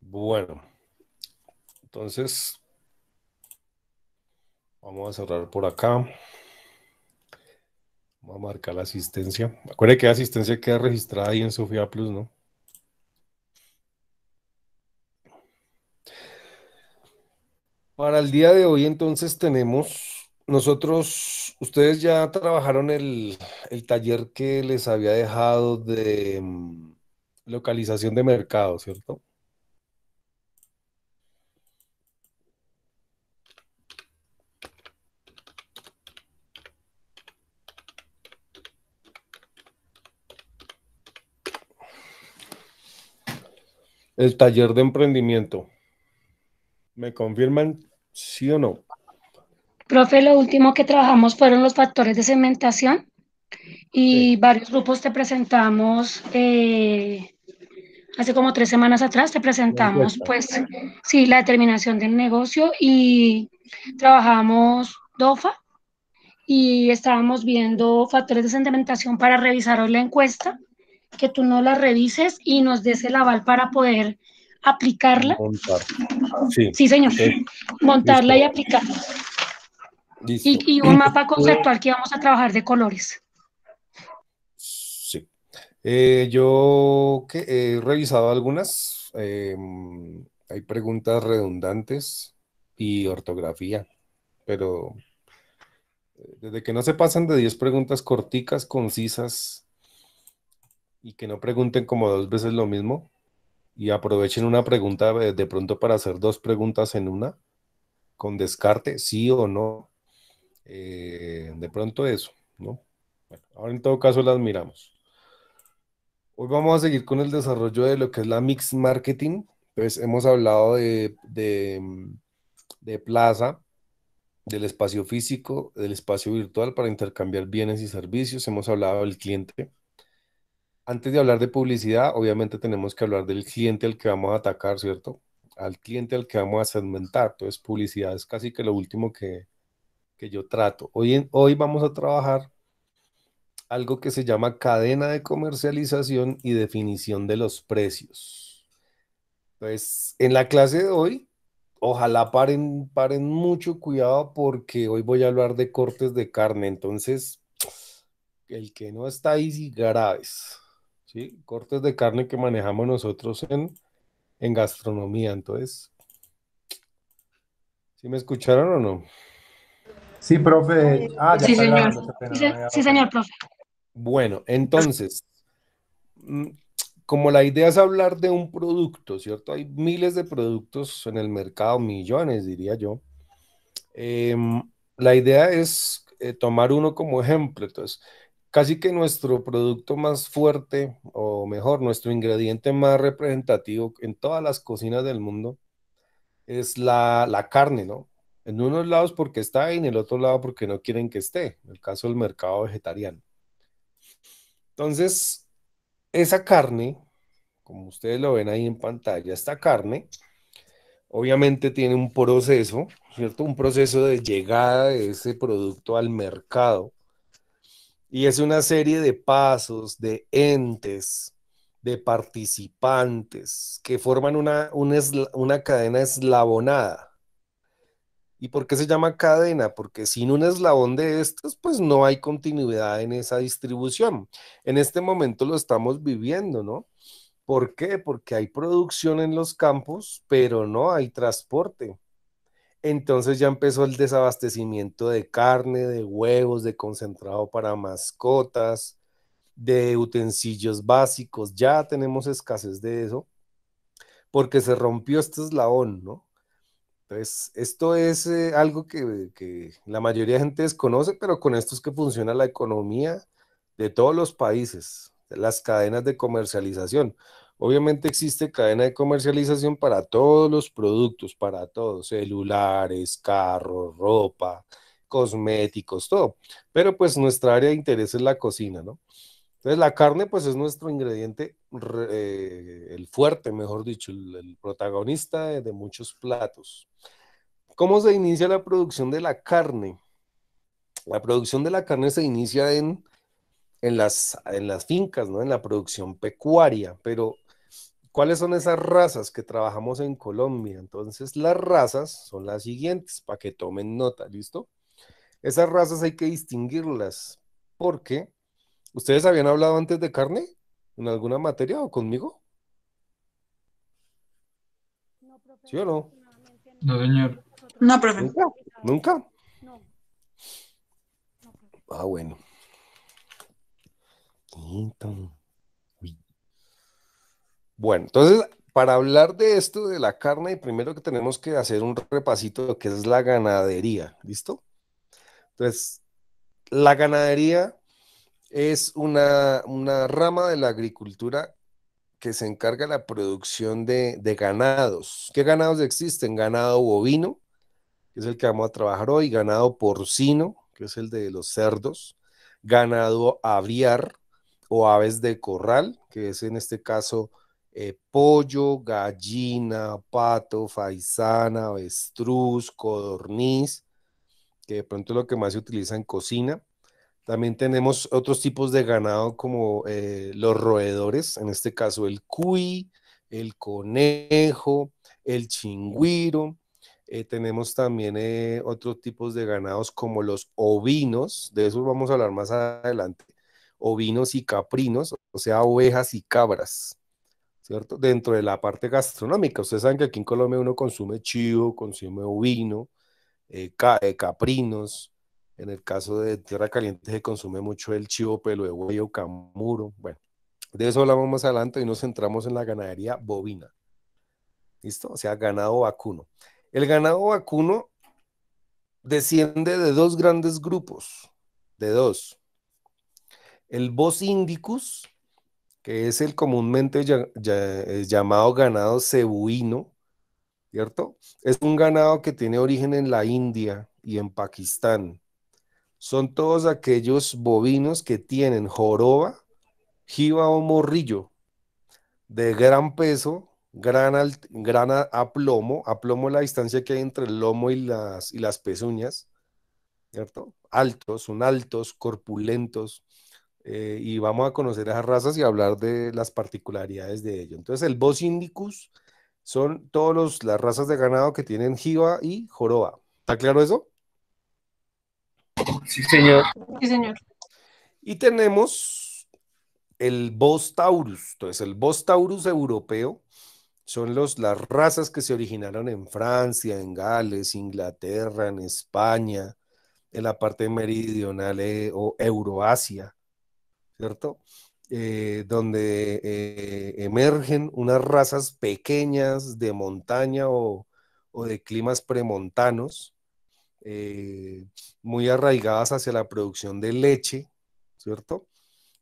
Bueno, entonces vamos a cerrar por acá. Vamos a marcar la asistencia. Acuérdense que la asistencia queda registrada ahí en Sofía Plus, ¿no? Para el día de hoy entonces tenemos nosotros, ustedes ya trabajaron el, el taller que les había dejado de mm, localización de mercado, ¿cierto? El taller de emprendimiento. ¿Me confirman sí o no? Profe, lo último que trabajamos fueron los factores de segmentación y varios grupos te presentamos eh, hace como tres semanas atrás, te presentamos pues sí, la determinación del negocio y trabajamos DOFA y estábamos viendo factores de segmentación para revisar la encuesta, que tú no la revises y nos des el aval para poder aplicarla. Sí, sí señor. Montarla y aplicarla. Y, un mapa conceptual que vamos a trabajar de colores. Sí. Eh, yo he revisado algunas. Em, hay preguntas redundantes y ortografía, pero eh, desde que no se pasan de 10 preguntas corticas, concisas y que no pregunten como dos veces lo mismo y aprovechen una pregunta eh, de pronto para hacer dos preguntas en una con descarte, sí o no, eh, de pronto eso, ¿no? Bueno, ahora en todo caso las miramos. Hoy vamos a seguir con el desarrollo de lo que es la mix marketing. pues hemos hablado de, de, de plaza, del espacio físico, del espacio virtual para intercambiar bienes y servicios. Hemos hablado del cliente. Antes de hablar de publicidad, obviamente tenemos que hablar del cliente al que vamos a atacar, ¿cierto? Al cliente al que vamos a segmentar. Entonces, publicidad es casi que lo último que, que yo trato. Hoy, hoy vamos a trabajar algo que se llama cadena de comercialización y definición de los precios. Entonces, en la clase de hoy, ojalá paren, paren mucho cuidado porque hoy voy a hablar de cortes de carne. Entonces, el que no está ahí, sí, graves. Cortes de carne que manejamos nosotros en, en gastronomía. Entonces, ¿sí me escucharon o no? Sí, profe. Ah, ya sí, señor. sí, señor, profe. Bueno, entonces, mm, como la idea es hablar de un producto, ¿cierto? Hay miles de productos en el mercado, millones, diría yo. Em, la idea es eh, tomar uno como ejemplo. Entonces, casi que nuestro producto más fuerte, o mejor, nuestro ingrediente más representativo en todas las cocinas del mundo es la, la carne, ¿no? En unos lados porque está y en el otro lado porque no quieren que esté, en el caso del mercado vegetariano. Entonces, esa carne, como ustedes lo ven ahí en pantalla, esta carne obviamente tiene un proceso, ¿cierto? Un proceso de llegada de ese producto al mercado. Y es una serie de pasos, de entes, de participantes que forman una, una cadena eslabonada ¿Y por qué se llama cadena? Porque sin un eslabón de estos, pues no hay continuidad en esa distribución. En este momento lo estamos viviendo, ¿no? ¿Por qué? Porque hay producción en los campos, pero no hay transporte. Entonces ya empezó el desabastecimiento de carne, de huevos, de concentrado para mascotas, de utensilios básicos. Ya tenemos escasez de eso porque se rompió este eslabón, ¿no? Entonces, esto es eh, algo que, la mayoría de gente desconoce, pero con esto es que funciona la economía de todos los países, las cadenas de comercialización. Obviamente existe cadena de comercialización para todos los productos, para todos, celulares, carros, ropa, cosméticos, todo. Pero pues nuestra área de interés es la cocina, ¿no? Entonces la carne pues es nuestro ingrediente eh, el fuerte, mejor dicho, el, protagonista de, muchos platos. ¿Cómo se inicia la producción de la carne? La producción de la carne se inicia en, en, las, en las fincas, ¿no? en la producción pecuaria, pero ¿cuáles son esas razas que trabajamos en Colombia? Entonces, las razas son las siguientes, para que tomen nota, ¿listo? Esas razas hay que distinguirlas porque ustedes habían hablado antes de carne en alguna materia o conmigo? No, ¿Sí o no? No, señor. No, profe. ¿Nunca? No. Ah, bueno. Bueno, entonces, para hablar de esto, de la carne, primero que tenemos que hacer un repasito de lo que es la ganadería, ¿listo? Entonces, la ganadería es una, rama de la agricultura que se encarga de la producción de, ganados. ¿Qué ganados existen? Ganado bovino, que es el que vamos a trabajar hoy, ganado porcino, que es el de los cerdos, ganado aviar o aves de corral, que es en este caso eh, pollo, gallina, pato, faisana, avestruz, codorniz, que de pronto es lo que más se utiliza en cocina, también tenemos otros tipos de ganado como eh, los roedores, en este caso el cuy, el conejo, el chingüiro. Eh, tenemos también eh, otros tipos de ganados como los ovinos, de eso vamos a hablar más adelante, ovinos y caprinos, o sea, ovejas y cabras, ¿cierto? Dentro de la parte gastronómica, ustedes saben que aquí en Colombia uno consume chivo, consume ovino, caprinos, en el caso de Tierra Caliente se consume mucho el chivo pelo de huevo, camuro. Bueno, de eso hablamos más adelante y nos centramos en la ganadería bovina. ¿Listo? O sea, ganado vacuno. El ganado vacuno desciende de dos grandes grupos, de dos. El Bos Indicus, que es el comúnmente eh, llamado ganado cebuino, ¿cierto? Es un ganado que tiene origen en la India y en Pakistán son todos aquellos bovinos que tienen joroba, jiba o morrillo de gran peso, gran, aplomo aplomo, aplomo la distancia que hay entre el lomo y las, pezuñas, ¿cierto? Altos, son altos, corpulentos, eh, y vamos a conocer esas razas y hablar de las particularidades de ello. Entonces, el Bos Indicus son todas las razas de ganado que tienen jiba y joroba. ¿Está claro eso? Sí, señor. señor. Y tenemos el Bos Taurus. Entonces, el Bos Taurus europeo son los, las razas que se originaron en Francia, en Gales, Inglaterra, en España, en la parte meridional eh, o Euroasia, ¿cierto? Eh, donde eh, emergen unas razas pequeñas de montaña o de climas premontanos, eh, muy arraigadas hacia la producción de leche, ¿cierto?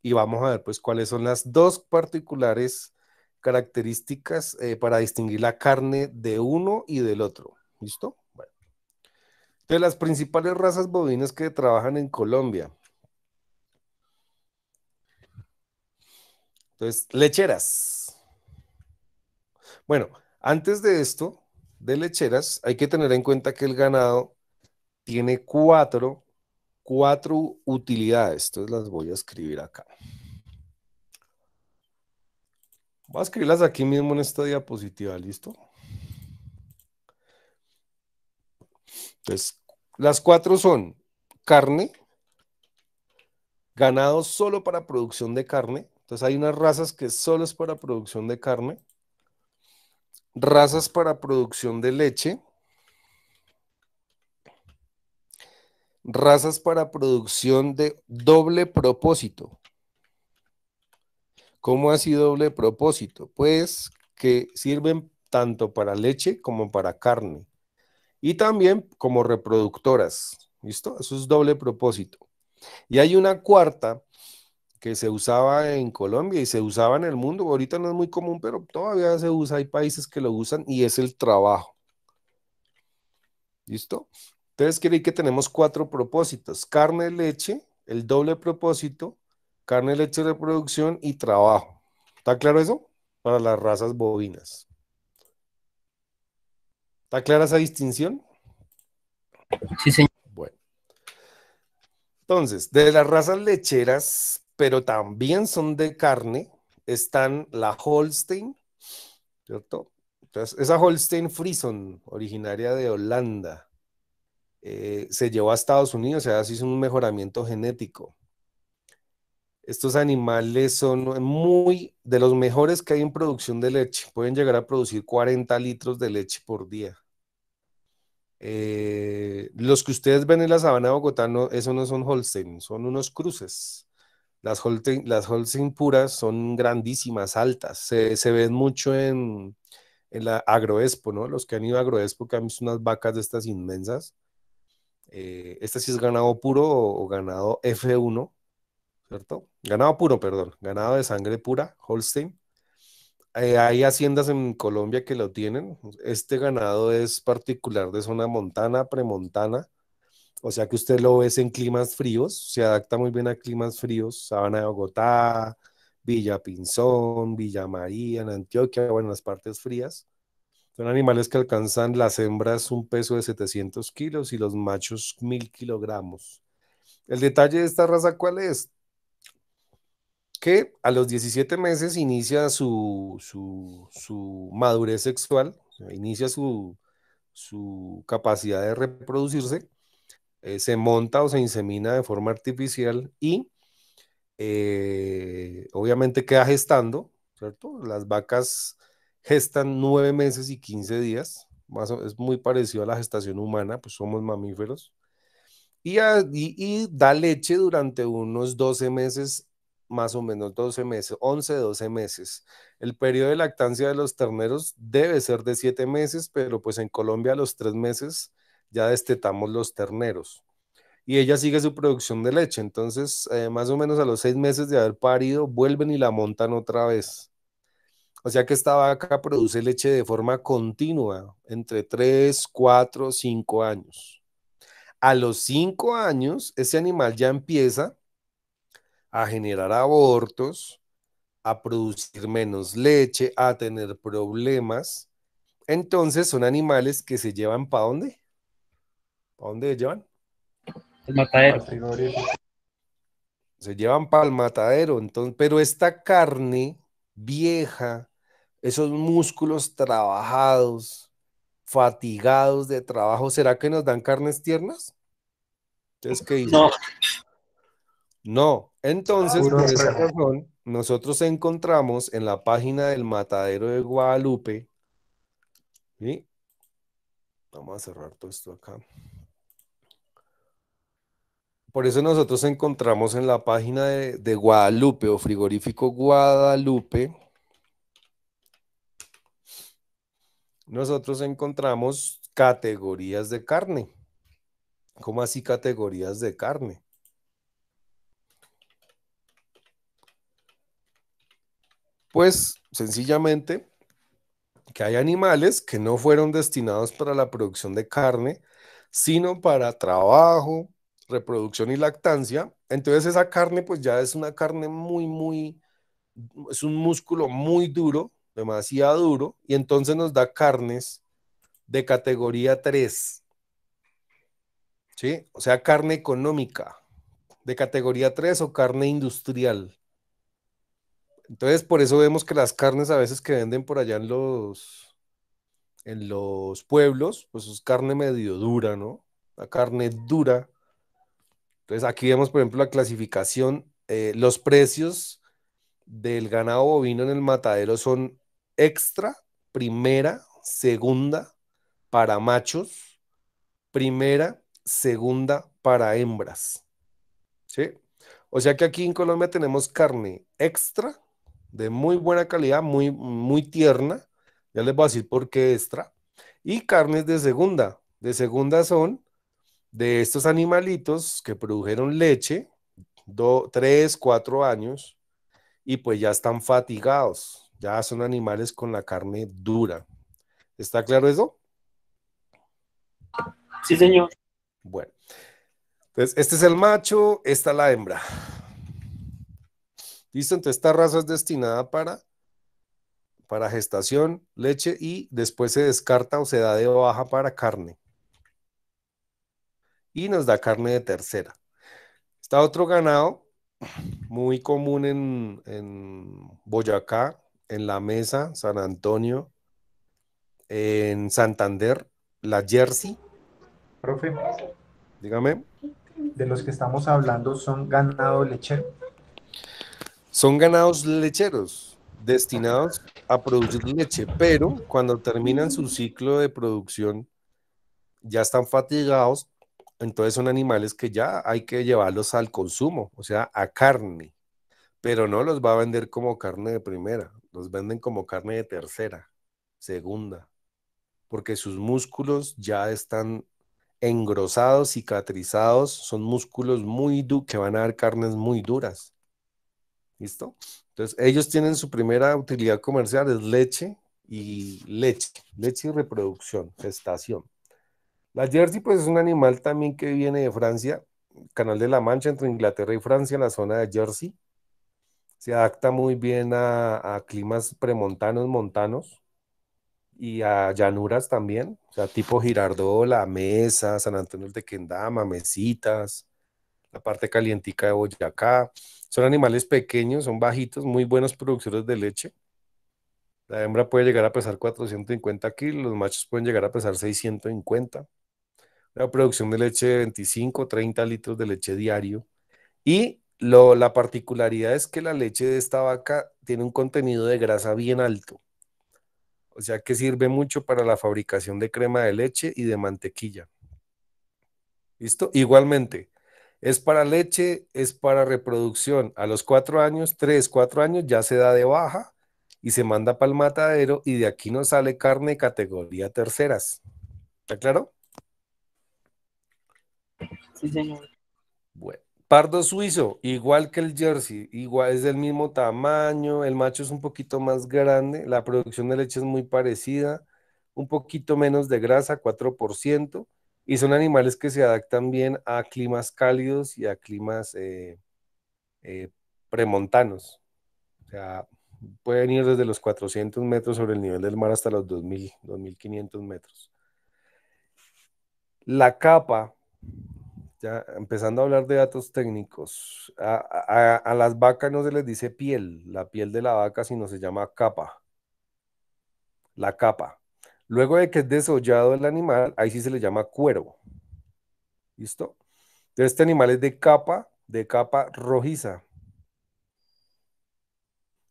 Y vamos a ver pues cuáles son las dos particulares características eh, para distinguir la carne de uno y del otro, ¿listo? Bueno. De las principales razas bovinas que trabajan en Colombia. Entonces, lecheras. Bueno, antes de esto, de lecheras, hay que tener en cuenta que el ganado tiene cuatro, cuatro utilidades. Entonces las voy a escribir acá. Voy a escribirlas aquí mismo en esta diapositiva, ¿listo? Entonces, las cuatro son carne, ganado solo para producción de carne. Entonces hay unas razas que solo es para producción de carne, razas para producción de leche, razas para producción de doble propósito. ¿Cómo así doble propósito? Pues que sirven tanto para leche como para carne y también como reproductoras. ¿Listo? Eso es doble propósito. Y hay una cuarta que se usaba en Colombia y se usaba en el mundo. Ahorita no es muy común, pero todavía se usa. Hay países que lo usan y es el trabajo. ¿Listo? Entonces quiere que tenemos cuatro propósitos, carne, leche, el doble propósito, carne, leche, de reproducción y trabajo. ¿Está claro eso? Para las razas bovinas. ¿Está clara esa distinción? Sí, señor. Bueno. Entonces, de las razas lecheras, pero también son de carne, están la Holstein, ¿cierto? Entonces, esa Holstein Frison, originaria de Holanda. Eh, se llevó a Estados Unidos, o sea, se hizo un mejoramiento genético. Estos animales son muy de los mejores que hay en producción de leche. Pueden llegar a producir 40 litros de leche por día. Eh, los que ustedes ven en la sabana de Bogotá, no, eso no son Holstein, son unos cruces. Las Holstein, puras son grandísimas, altas. Se, ven mucho en, en, la agroespo, ¿no? Los que han ido a Agroexpo, que han visto unas vacas de estas inmensas. Eh, este sí es ganado puro o, ganado F1, ¿cierto? Ganado puro, perdón, ganado de sangre pura, Holstein. Eh, hay haciendas en Colombia que lo tienen. Este ganado es particular de zona montana, premontana, o sea que usted lo ve en climas fríos, se adapta muy bien a climas fríos, Sabana de Bogotá, Villa Pinzón, Villa María, en Antioquia, bueno, en las partes frías. Son animales que alcanzan las hembras un peso de 700 kilos y los machos 1000 kilogramos. El detalle de esta raza, ¿cuál es? Que a los 17 meses inicia su, madurez sexual, inicia su, capacidad de reproducirse, eh, se monta o se insemina de forma artificial y eh, obviamente queda gestando, ¿cierto? Las vacas gestan nueve meses y 15 días, más es muy parecido a la gestación humana, pues somos mamíferos, y, da leche durante unos 12 meses, más o menos 12 meses, 11, 12 meses. El periodo de lactancia de los terneros debe ser de siete meses, pero pues en Colombia a los tres meses ya destetamos los terneros. Y ella sigue su producción de leche, entonces eh, más o menos a los seis meses de haber parido, vuelven y la montan otra vez o sea que esta vaca produce leche de forma continua, entre 3, 4, 5 años. A los 5 años, ese animal ya empieza a generar abortos, a producir menos leche, a tener problemas. Entonces son animales que se llevan para dónde? ¿Para dónde se llevan? El matadero. Se llevan para el matadero. Entonces, pero esta carne vieja, esos músculos trabajados, fatigados de trabajo, ¿será que nos dan carnes tiernas? Entonces, ¿qué no. no. Entonces, por nosotros encontramos en la página del Matadero de Guadalupe, ¿sí? Vamos a cerrar todo esto acá. Por eso nosotros encontramos en la página de Guadalupe o frigorífico Guadalupe, nosotros encontramos categorías de carne. ¿Cómo así categorías de carne? Pues sencillamente que hay animales que no fueron destinados para la producción de carne, sino para trabajo, reproducción y lactancia. Entonces esa carne pues ya es una carne muy, muy, es un músculo muy duro demasiado duro, y entonces nos da carnes de categoría 3. ¿Sí? O sea, carne económica de categoría 3 o carne industrial. Entonces, por eso vemos que las carnes a veces que venden por allá en los, en los pueblos, pues es carne medio dura, ¿no? La carne dura. Entonces, aquí vemos, por ejemplo, la clasificación, eh, los precios del ganado bovino en el matadero son extra, primera, segunda para machos, primera, segunda para hembras. ¿Sí? O sea que aquí en Colombia tenemos carne extra, de muy buena calidad, muy, muy tierna. Ya les voy a decir por qué extra. Y carnes de segunda. De segunda son de estos animalitos que produjeron leche, 3, tres, cuatro años, y pues ya están fatigados ya son animales con la carne dura. ¿Está claro eso? Sí, señor. Bueno. Entonces, este es el macho, esta la hembra. ¿Listo? Entonces, esta raza es destinada para, para gestación, leche y después se descarta o se da de baja para carne. Y nos da carne de tercera. Está otro ganado muy común en, en Boyacá, en La Mesa, San Antonio, en Santander, La Jersey. Profe. Dígame. De los que estamos hablando son ganado lechero. Son ganados lecheros destinados a producir leche, pero cuando terminan su ciclo de producción ya están fatigados, entonces son animales que ya hay que llevarlos al consumo, o sea, a carne, pero no los va a vender como carne de primera, los venden como carne de tercera, segunda, porque sus músculos ya están engrosados, cicatrizados, son músculos muy que van a dar carnes muy duras. ¿Listo? Entonces, ellos tienen su primera utilidad comercial, es leche y leche, leche y reproducción, gestación. La Jersey, pues es un animal también que viene de Francia, Canal de la Mancha, entre Inglaterra y Francia, en la zona de Jersey se adapta muy bien a, climas premontanos, montanos y a llanuras también, o sea, tipo La Mesa, San Antonio de Quendama, Mesitas, la parte calientica de Boyacá. Son animales pequeños, son bajitos, muy buenos productores de leche. La hembra puede llegar a pesar 450 kilos, los machos pueden llegar a pesar 650. La producción de leche de 25, 30 litros de leche diario. Y la particularidad es que la leche de esta vaca tiene un contenido de grasa bien alto, o sea que sirve mucho para la fabricación de crema de leche y de mantequilla. ¿Listo? Igualmente, es para leche, es para reproducción. A los cuatro años, tres, cuatro años, ya se da de baja y se manda para el matadero y de aquí nos sale carne categoría terceras. ¿Está claro? Sí, señor. Bueno. Pardo suizo, igual que el jersey, igual es del mismo tamaño, el macho es un poquito más grande, la producción de leche es muy parecida, un poquito menos de grasa, 4%, y son animales que se adaptan bien a climas cálidos y a climas eh, eh, premontanos. O sea, pueden ir desde los 400 metros sobre el nivel del mar hasta los 2000, 2500 metros. La capa ya empezando a hablar de datos técnicos, a, las vacas no se les dice piel, la piel de la vaca, sino se llama capa. La capa. Luego de que es desollado el animal, ahí sí se le llama cuervo, ¿Listo? este animal es de capa, de capa rojiza.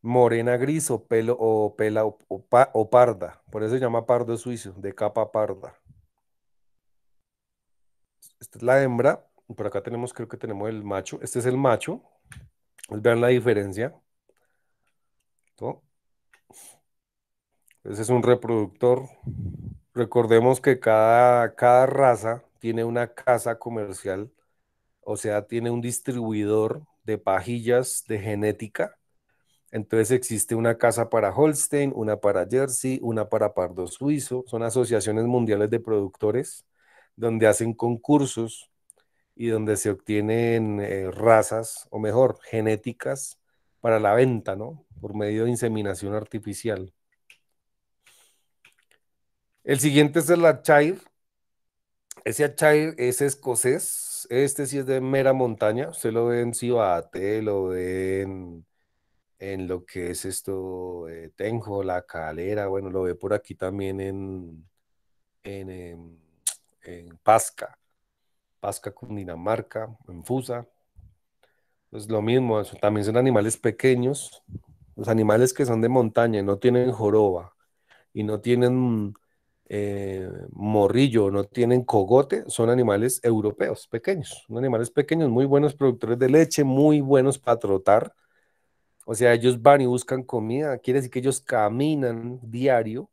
Morena gris o pelo o pela o parda. Por eso se llama pardo suizo, de capa parda. Esta es la hembra. Por acá tenemos, creo que tenemos el macho. Este es el macho. vean la diferencia. Ese es un reproductor. Recordemos que cada, cada raza tiene una casa comercial, o sea, tiene un distribuidor de pajillas de genética. Entonces existe una casa para Holstein, una para Jersey, una para Pardo Suizo. Son asociaciones mundiales de productores donde hacen concursos y donde se obtienen eh, razas, o mejor, genéticas para la venta, ¿no? Por medio de inseminación artificial. El siguiente es el Achair. Ese Achair es escocés. Este sí es de mera montaña. Usted lo ve en Cibate, lo ve en, lo que es esto, eh, Tenjo, La Calera. Bueno, lo ve por aquí también en, en em, en Pasca, Pasca Cundinamarca, en Fusa. es pues lo mismo, también son animales pequeños. Los animales que son de montaña y no tienen joroba y no tienen eh, morrillo, no tienen cogote, son animales europeos, pequeños. Son animales pequeños, muy buenos productores de leche, muy buenos para trotar. O sea, ellos van y buscan comida. Quiere decir que ellos caminan diario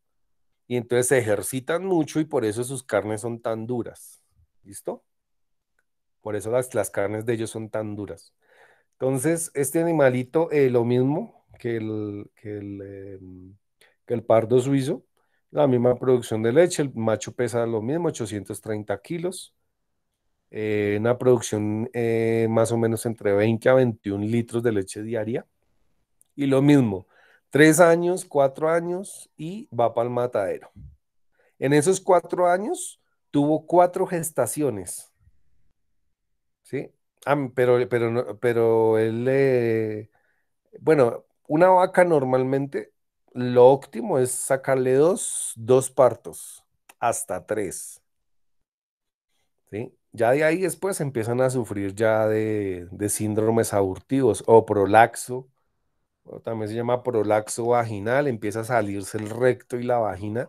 y entonces se ejercitan mucho y por eso sus carnes son tan duras. ¿Listo? Por eso las, las carnes de ellos son tan duras. Entonces, este animalito, eh, lo mismo que el, em, el, pardo suizo, la misma producción de leche, el macho pesa lo mismo, 830 kilos, eh, una producción eh, más o menos entre 20 a 21 litros de leche diaria, y lo mismo, Tres años, cuatro años y va para el matadero. En esos cuatro años tuvo cuatro gestaciones. ¿Sí? Ah, pero, pero, pero él, le... Eh, bueno, una vaca normalmente lo óptimo es sacarle dos, dos partos, hasta tres. ¿Sí? Ya de ahí después empiezan a sufrir ya de, de síndromes aburtivos o prolaxo también se llama prolaxo vaginal, empieza a salirse el recto y la vagina.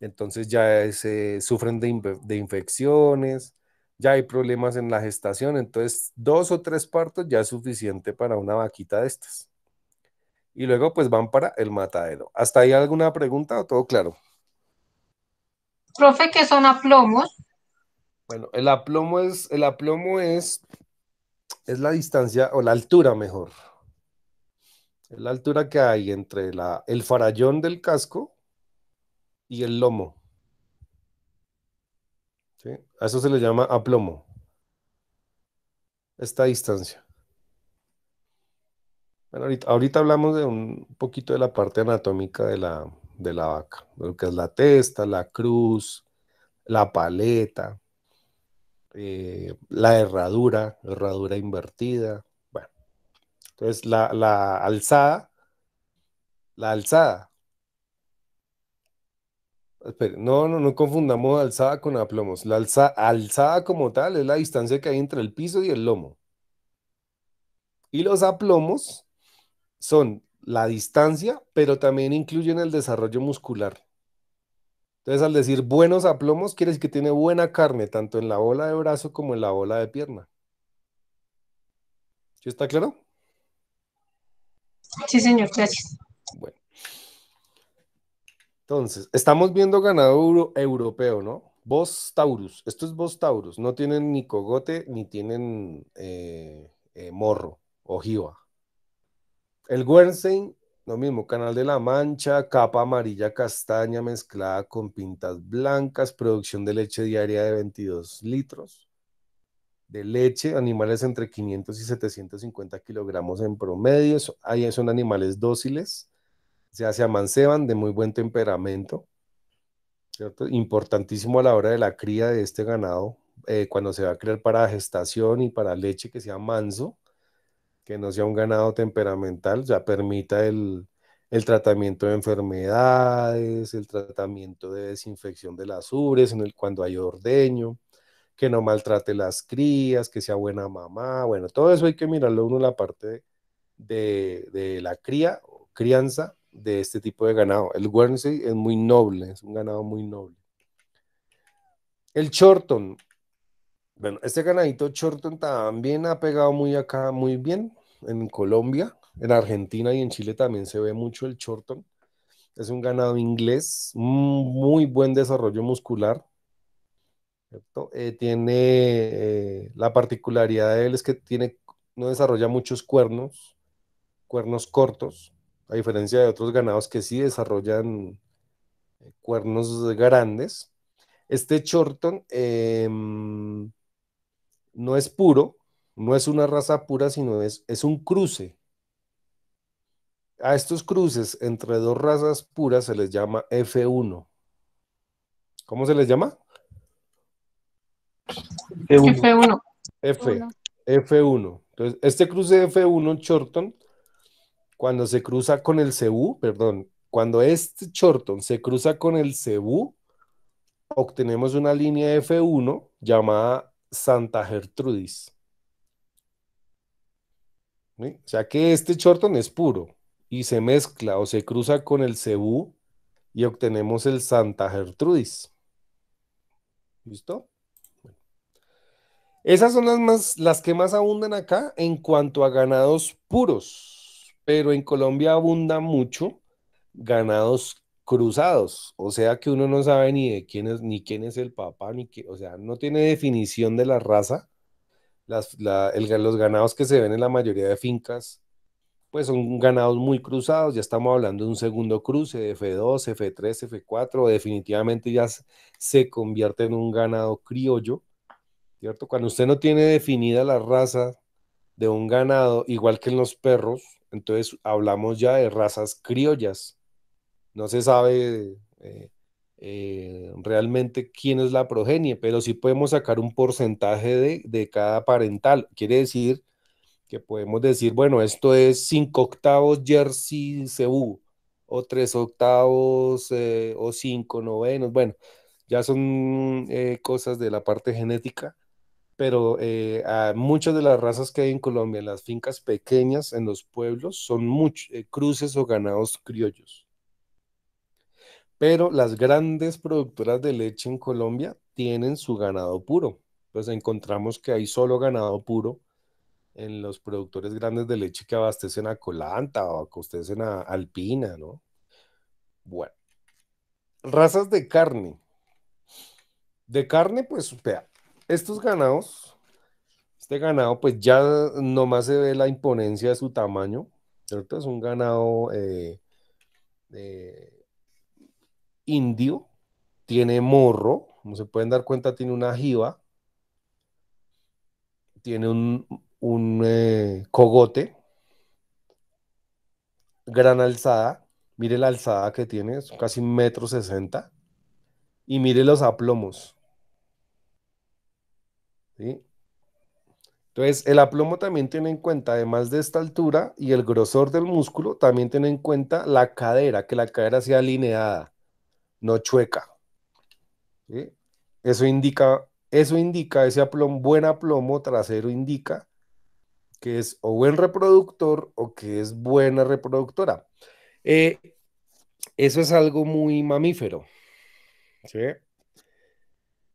Entonces ya se sufren de, infecciones, ya hay problemas en la gestación, entonces dos o tres partos ya es suficiente para una vaquita de estas. Y luego pues van para el matadero. ¿Hasta ahí alguna pregunta o todo claro? Profe, ¿qué son aplomos? Bueno, el aplomo es, el aplomo es, es la distancia o la altura mejor, es la altura que hay entre el farallón del casco y el lomo. A eso se le llama aplomo. Esta distancia. ahorita, hablamos de un poquito de la parte anatómica de la, vaca, lo que es la testa, la cruz, la paleta, eh, la herradura, herradura invertida, entonces, la, alzada, la alzada. no, no, no confundamos alzada con aplomos. La alza, alzada como tal es la distancia que hay entre el piso y el lomo. Y los aplomos son la distancia, pero también incluyen el desarrollo muscular. Entonces, al decir buenos aplomos, quiere decir que tiene buena carne, tanto en la bola de brazo como en la bola de pierna. ¿Sí está claro? Sí, señor, Entonces, estamos viendo ganado europeo, ¿no? Vos Taurus, esto es Vos Taurus, no tienen ni cogote ni tienen eh, eh, morro o El Guernsey, lo mismo, Canal de la Mancha, capa amarilla castaña mezclada con pintas blancas, producción de leche diaria de 22 litros de leche, animales entre 500 y 750 kilogramos en promedio, ahí son animales dóciles, se se amanceban de muy buen temperamento, ¿cierto? Importantísimo a la hora de la cría de este ganado, eh, cuando se va a criar para gestación y para leche, que sea manso, que no sea un ganado temperamental, ya permita el, tratamiento de enfermedades, el tratamiento de desinfección de las ubres cuando hay ordeño, que no maltrate las crías, que sea buena mamá, bueno, todo eso hay que mirarlo uno en la parte de, la cría, o crianza de este tipo de ganado. El Guernsey es muy noble, es un ganado muy noble. El Chorton, bueno, este ganadito Chorton también ha pegado muy acá, muy bien, en Colombia, en Argentina y en Chile también se ve mucho el Chorton. Es un ganado inglés, mm, muy buen desarrollo muscular, eh, tiene eh, la particularidad de él es que tiene, no desarrolla muchos cuernos, cuernos cortos, a diferencia de otros ganados que sí desarrollan eh, cuernos grandes. Este Chorton em, no es puro, no es una raza pura, sino es, es un cruce. A estos cruces entre dos razas puras se les llama F1. ¿Cómo se les llama? F1. F1. F, 1 f 1 Entonces, este cruce F1 Chorton, cuando se cruza con el Cebú, perdón, cuando este Chorton se cruza con el Cebu obtenemos una línea F1 llamada Santa Gertrudis. O sea que este Chorton es puro y se mezcla o se cruza con el Cebú y obtenemos el Santa Gertrudis. ¿Listo? Esas son las, más, las que más abundan acá en cuanto a ganados puros, pero en Colombia abunda mucho ganados cruzados, o sea que uno no sabe ni de quién es, ni quién es el papá, ni qué, o sea, no tiene definición de la raza. los ganados que se ven en la mayoría de fincas, pues son ganados muy cruzados, ya estamos hablando de un segundo cruce de F2, F3, F4, definitivamente ya se convierte en un ganado criollo cuando usted no tiene definida la raza de un ganado, igual que en los perros, entonces hablamos ya de razas criollas. No se sabe eh, eh, realmente quién es la progenie, pero sí podemos sacar un porcentaje de, cada parental. Quiere decir que podemos decir, bueno, esto es 5 octavos Jersey CU, o 3 octavos, eh, o 5 novenos, bueno, ya son cosas de la parte genética, pero eh, muchas de las razas que hay en Colombia, en las fincas pequeñas, en los pueblos, son muchos eh, cruces o ganados criollos. Pero las grandes productoras de leche en Colombia tienen su ganado puro. Entonces pues encontramos que hay solo ganado puro en los productores grandes de leche que abastecen a Colanta o abastecen a Alpina, ¿no? Bueno, razas de carne. De carne, pues, vea, estos ganados, este ganado, pues ya nomás se ve la imponencia de su tamaño, ¿cierto? Es un ganado eh, eh, indio, tiene morro, como se pueden dar cuenta, tiene una jiba, tiene un, eh, cogote, gran alzada, mire la alzada que tiene, casi metro sesenta, y mire los aplomos. Entonces, el aplomo también tiene en cuenta, además de esta altura y el grosor del músculo, también tiene en cuenta la cadera, que la cadera sea alineada, no chueca. Eso indica, eso indica, ese aplomo, buen aplomo trasero indica que es o buen reproductor o que es buena reproductora. Eh, eso es algo muy mamífero. ¿sí?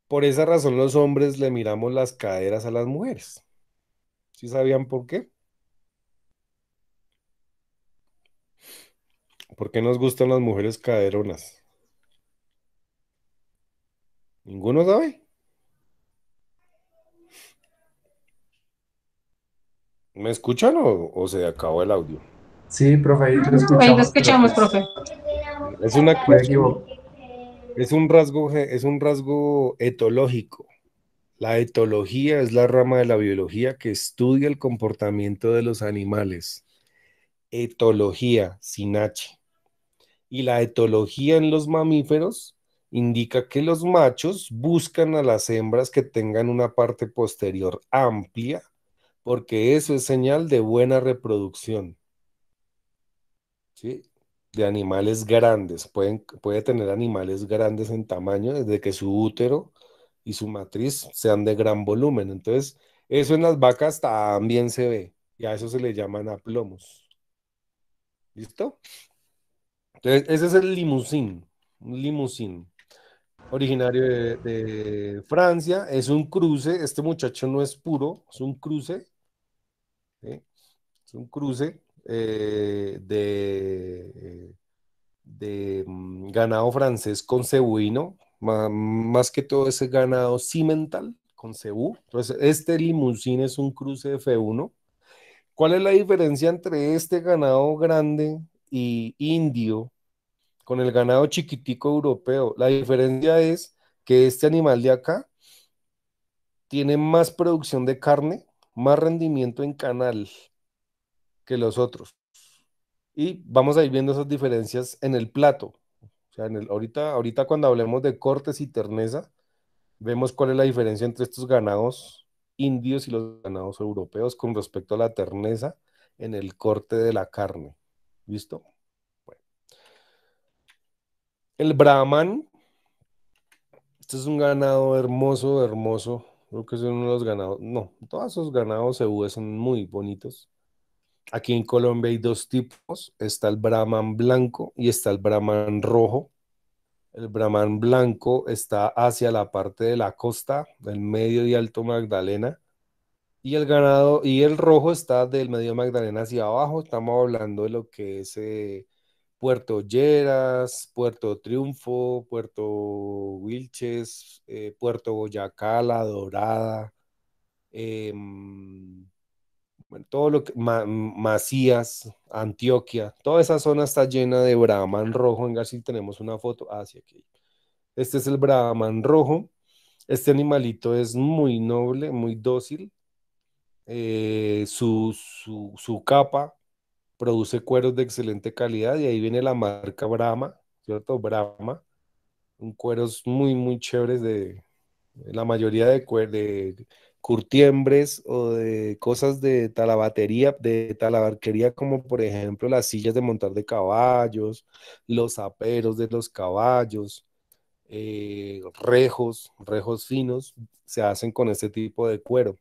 Por esa razón los hombres le miramos las caderas a las mujeres. ¿Sí sabían por qué? ¿Por qué nos gustan las mujeres caderonas? ¿Ninguno sabe? ¿Me escuchan o, se acabó el audio? Sí, profe, lo escuchamos. escuchamos, profe. Es una... cuestión... Es un rasgo, es un rasgo etológico. La etología es la rama de la biología que estudia el comportamiento de los animales. Etología, sin H. Y la etología en los mamíferos indica que los machos buscan a las hembras que tengan una parte posterior amplia, porque eso es señal de buena reproducción. ¿Sí? de animales grandes, Pueden, puede tener animales grandes en tamaño desde que su útero y su matriz sean de gran volumen. Entonces, eso en las vacas también se ve y a eso se le llaman aplomos. ¿Listo? Entonces, ese es el limusín, un limusín originario de, Francia, es un cruce, este muchacho no es puro, es un cruce, es un cruce eh, de, eh, mm, ganado francés con cebuino, más, que todo ese ganado cimental con cebú. Entonces, este limusín es un cruce F1. ¿Cuál es la diferencia entre este ganado grande y indio con el ganado chiquitico europeo? La diferencia es que este animal de acá tiene más producción de carne, más rendimiento en canal, que los otros. Y vamos a ir viendo esas diferencias en el plato. O sea, en el, ahorita, ahorita cuando hablemos de cortes y terneza, vemos cuál es la diferencia entre estos ganados indios y los ganados europeos con respecto a la terneza en el corte de la carne. ¿Listo? El Brahman, este es un ganado hermoso, hermoso. Creo que es uno de los ganados. No, todos esos ganados se son muy bonitos. Aquí en Colombia hay dos tipos, está el Brahman blanco y está el Brahman rojo. El Brahman blanco está hacia la parte de la costa, del medio y alto Magdalena. Y el ganado y el rojo está del medio Magdalena hacia abajo. Estamos hablando de lo que es eh, Puerto Lleras, Puerto Triunfo, Puerto Wilches, eh, Puerto Boyacá, La Dorada, eh, todo lo que, Macías, Antioquia, toda esa zona está llena de Brahman rojo. En García tenemos una foto hacia ah, aquí. Este es el Brahman rojo. Este animalito es muy noble, muy dócil. Eh, su, capa produce cueros de excelente calidad y ahí viene la marca Brahma, ¿cierto? Brahma. Un cueros muy, muy chéveres de, la mayoría de, cueros de curtiembres o de cosas de talabatería, de talabarquería, como por ejemplo las sillas de montar de caballos, los aperos de los caballos, eh, rejos, rejos finos, se hacen con este tipo de cuero.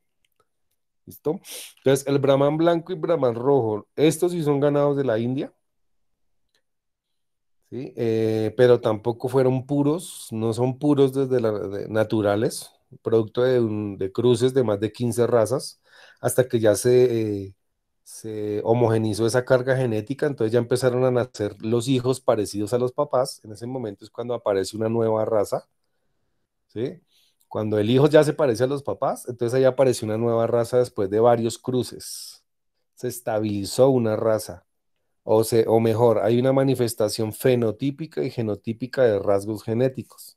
¿Listo? Entonces, el brahman blanco y brahman rojo, estos sí son ganados de la India. ¿sí? Eh, pero tampoco fueron puros, no son puros desde la, naturales, producto de, cruces de más de 15 razas, hasta que ya se, homogenizó esa carga genética, entonces ya empezaron a nacer los hijos parecidos a los papás, en ese momento es cuando aparece una nueva raza, Cuando el hijo ya se parece a los papás, entonces ahí apareció una nueva raza después de varios cruces, se estabilizó una raza, o, se, o mejor, hay una manifestación fenotípica y genotípica de rasgos genéticos.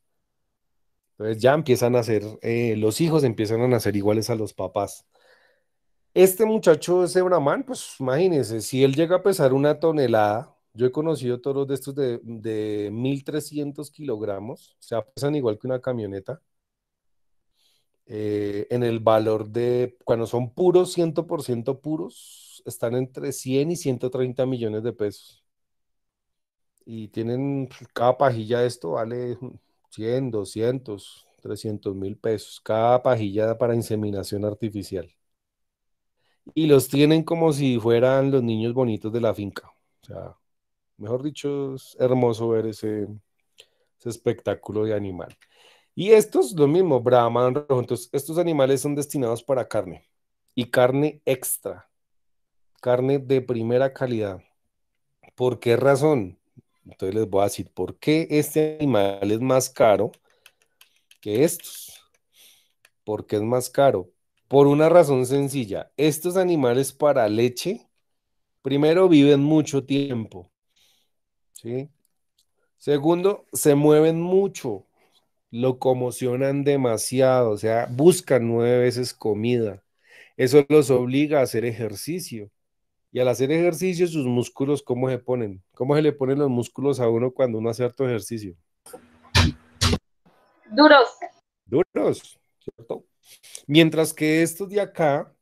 Entonces ya empiezan a ser, eh, los hijos empiezan a nacer iguales a los papás. Este muchacho, ese Brahman, pues imagínense, si él llega a pesar una tonelada, yo he conocido toros de estos de, 1300 kilogramos, o sea, pesan igual que una camioneta. Eh, en el valor de, cuando son puros, 100% puros, están entre 100 y 130 millones de pesos. Y tienen, pues, cada pajilla de esto vale 100, 200, 300 mil pesos cada pajillada para inseminación artificial. Y los tienen como si fueran los niños bonitos de la finca. O sea, mejor dicho, es hermoso ver ese, espectáculo de animal. Y estos, lo mismo, Brahman, rojo. Entonces, estos animales son destinados para carne y carne extra, carne de primera calidad. ¿Por qué razón? Entonces les voy a decir por qué este animal es más caro que estos. ¿Por qué es más caro? Por una razón sencilla. Estos animales para leche, primero viven mucho tiempo. ¿sí? Segundo, se mueven mucho, locomocionan demasiado, o sea, buscan nueve veces comida. Eso los obliga a hacer ejercicio. Y al hacer ejercicio, sus músculos, ¿cómo se ponen? ¿Cómo se le ponen los músculos a uno cuando uno hace harto ejercicio? Duros. Duros, ¿cierto? Mientras que estos de acá,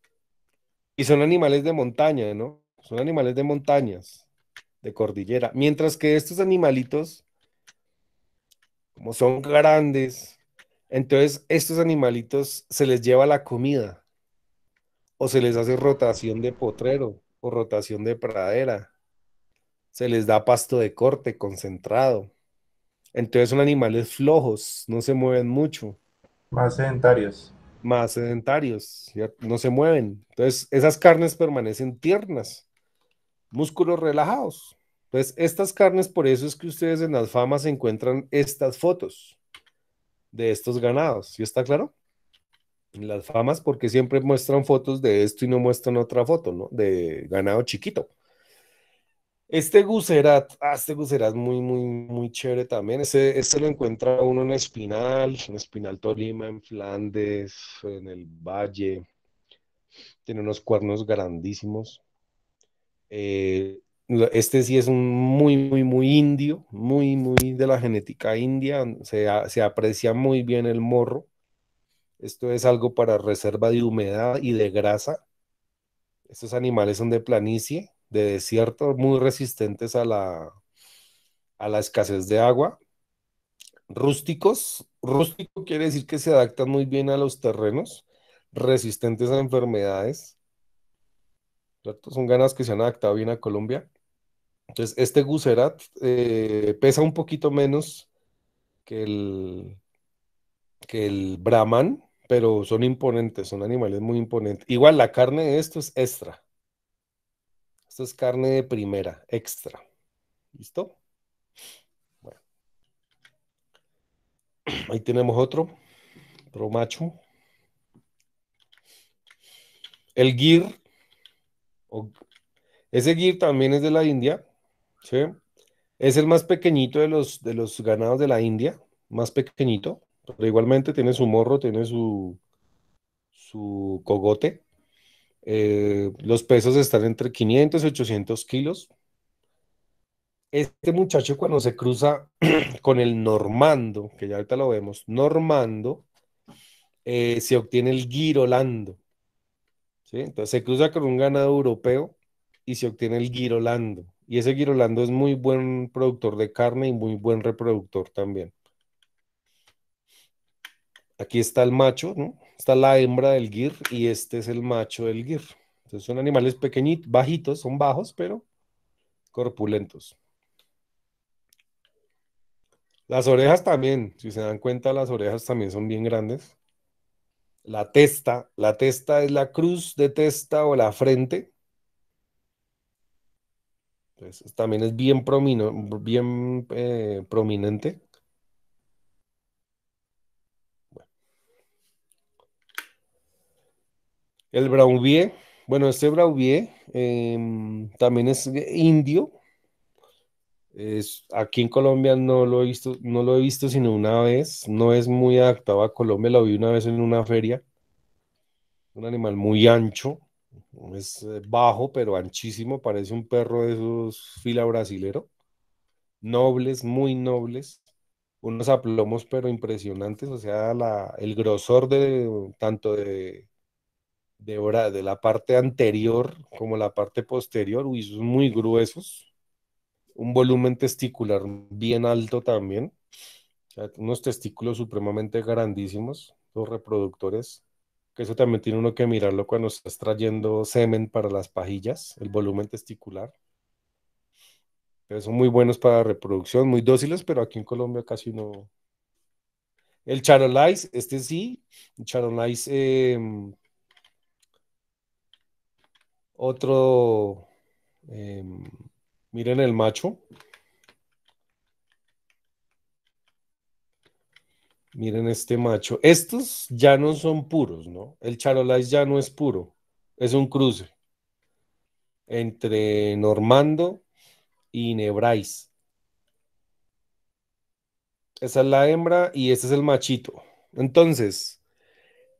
y son animales de montaña, ¿no? Son animales de montañas, de cordillera. Mientras que estos animalitos, como son grandes, entonces estos animalitos se les lleva la comida o se les hace rotación de potrero o rotación de pradera. Se les da pasto de corte concentrado. Entonces son animales flojos, no se mueven mucho. Más sedentarios. Más sedentarios, no se mueven. Entonces esas carnes permanecen tiernas, músculos relajados. Entonces estas carnes, por eso es que ustedes en las famas encuentran estas fotos de estos ganados. y está claro? las famas porque siempre muestran fotos de esto y no muestran otra foto, ¿no? De ganado chiquito. Este Gucerat, ah, este este Gucerat muy, muy, muy chévere también. este lo encuentra uno en Espinal, en Espinal Tolima, en Flandes, en el Valle. Tiene unos cuernos grandísimos. Eh, este sí es un muy, muy, muy indio, muy, muy de la genética india. se aprecia muy bien el morro. Esto es algo para reserva de humedad y de grasa. Estos animales son de planicie, de desierto, muy resistentes a la, a la escasez de agua. Rústicos. Rústico quiere decir que se adaptan muy bien a los terrenos, resistentes a enfermedades. Son ganas que se han adaptado bien a Colombia. Entonces, este Guserat eh, pesa un poquito menos que el, que el Brahman, pero son imponentes, son animales muy imponentes. Igual la carne de esto es extra. Esto es carne de primera, extra. ¿Listo? Bueno. Ahí tenemos otro, otro macho. El gir, ese gir también es de la India, Es el más pequeñito de los, de los ganados de la India, más pequeñito. Pero igualmente tiene su morro, tiene su, cogote. Eh, los pesos están entre 500 y 800 kilos. Este muchacho cuando se cruza con el normando, que ya ahorita lo vemos, normando, eh, se obtiene el girolando. Entonces se cruza con un ganado europeo y se obtiene el girolando. Y ese girolando es muy buen productor de carne y muy buen reproductor también aquí está el macho, ¿no? Está la hembra del gir y este es el macho del gir. Entonces son animales pequeñitos, bajitos, son bajos, pero corpulentos. Las orejas también, si se dan cuenta, las orejas también son bien grandes. La testa, la testa es la cruz de testa o la frente. Entonces, también es bien, eh, prominente. El Brauvier, bueno, este brown em, también es indio. Es, aquí en Colombia no lo he visto, no lo he visto sino una vez. No es muy adaptado a Colombia, lo vi una vez en una feria. Un animal muy ancho, es eh, bajo pero anchísimo, parece un perro de esos fila brasilero. Nobles, muy nobles, unos aplomos pero impresionantes, o sea, la, el grosor de tanto de de, de la parte anterior como la parte posterior, uy, son muy gruesos, un volumen testicular bien alto también, unos testículos supremamente grandísimos, los reproductores, que eso también tiene uno que mirarlo cuando estás trayendo semen para las pajillas, el volumen testicular. Pero son muy buenos para reproducción, muy dóciles, pero aquí en Colombia casi no. El charolais, este sí, charolais em, otro, em, miren el macho. Miren este macho. Estos ya no son puros, ¿no? El charolais ya no es puro. Es un cruce entre Normando y Nebrais. Esa es la hembra y este es el machito. Entonces,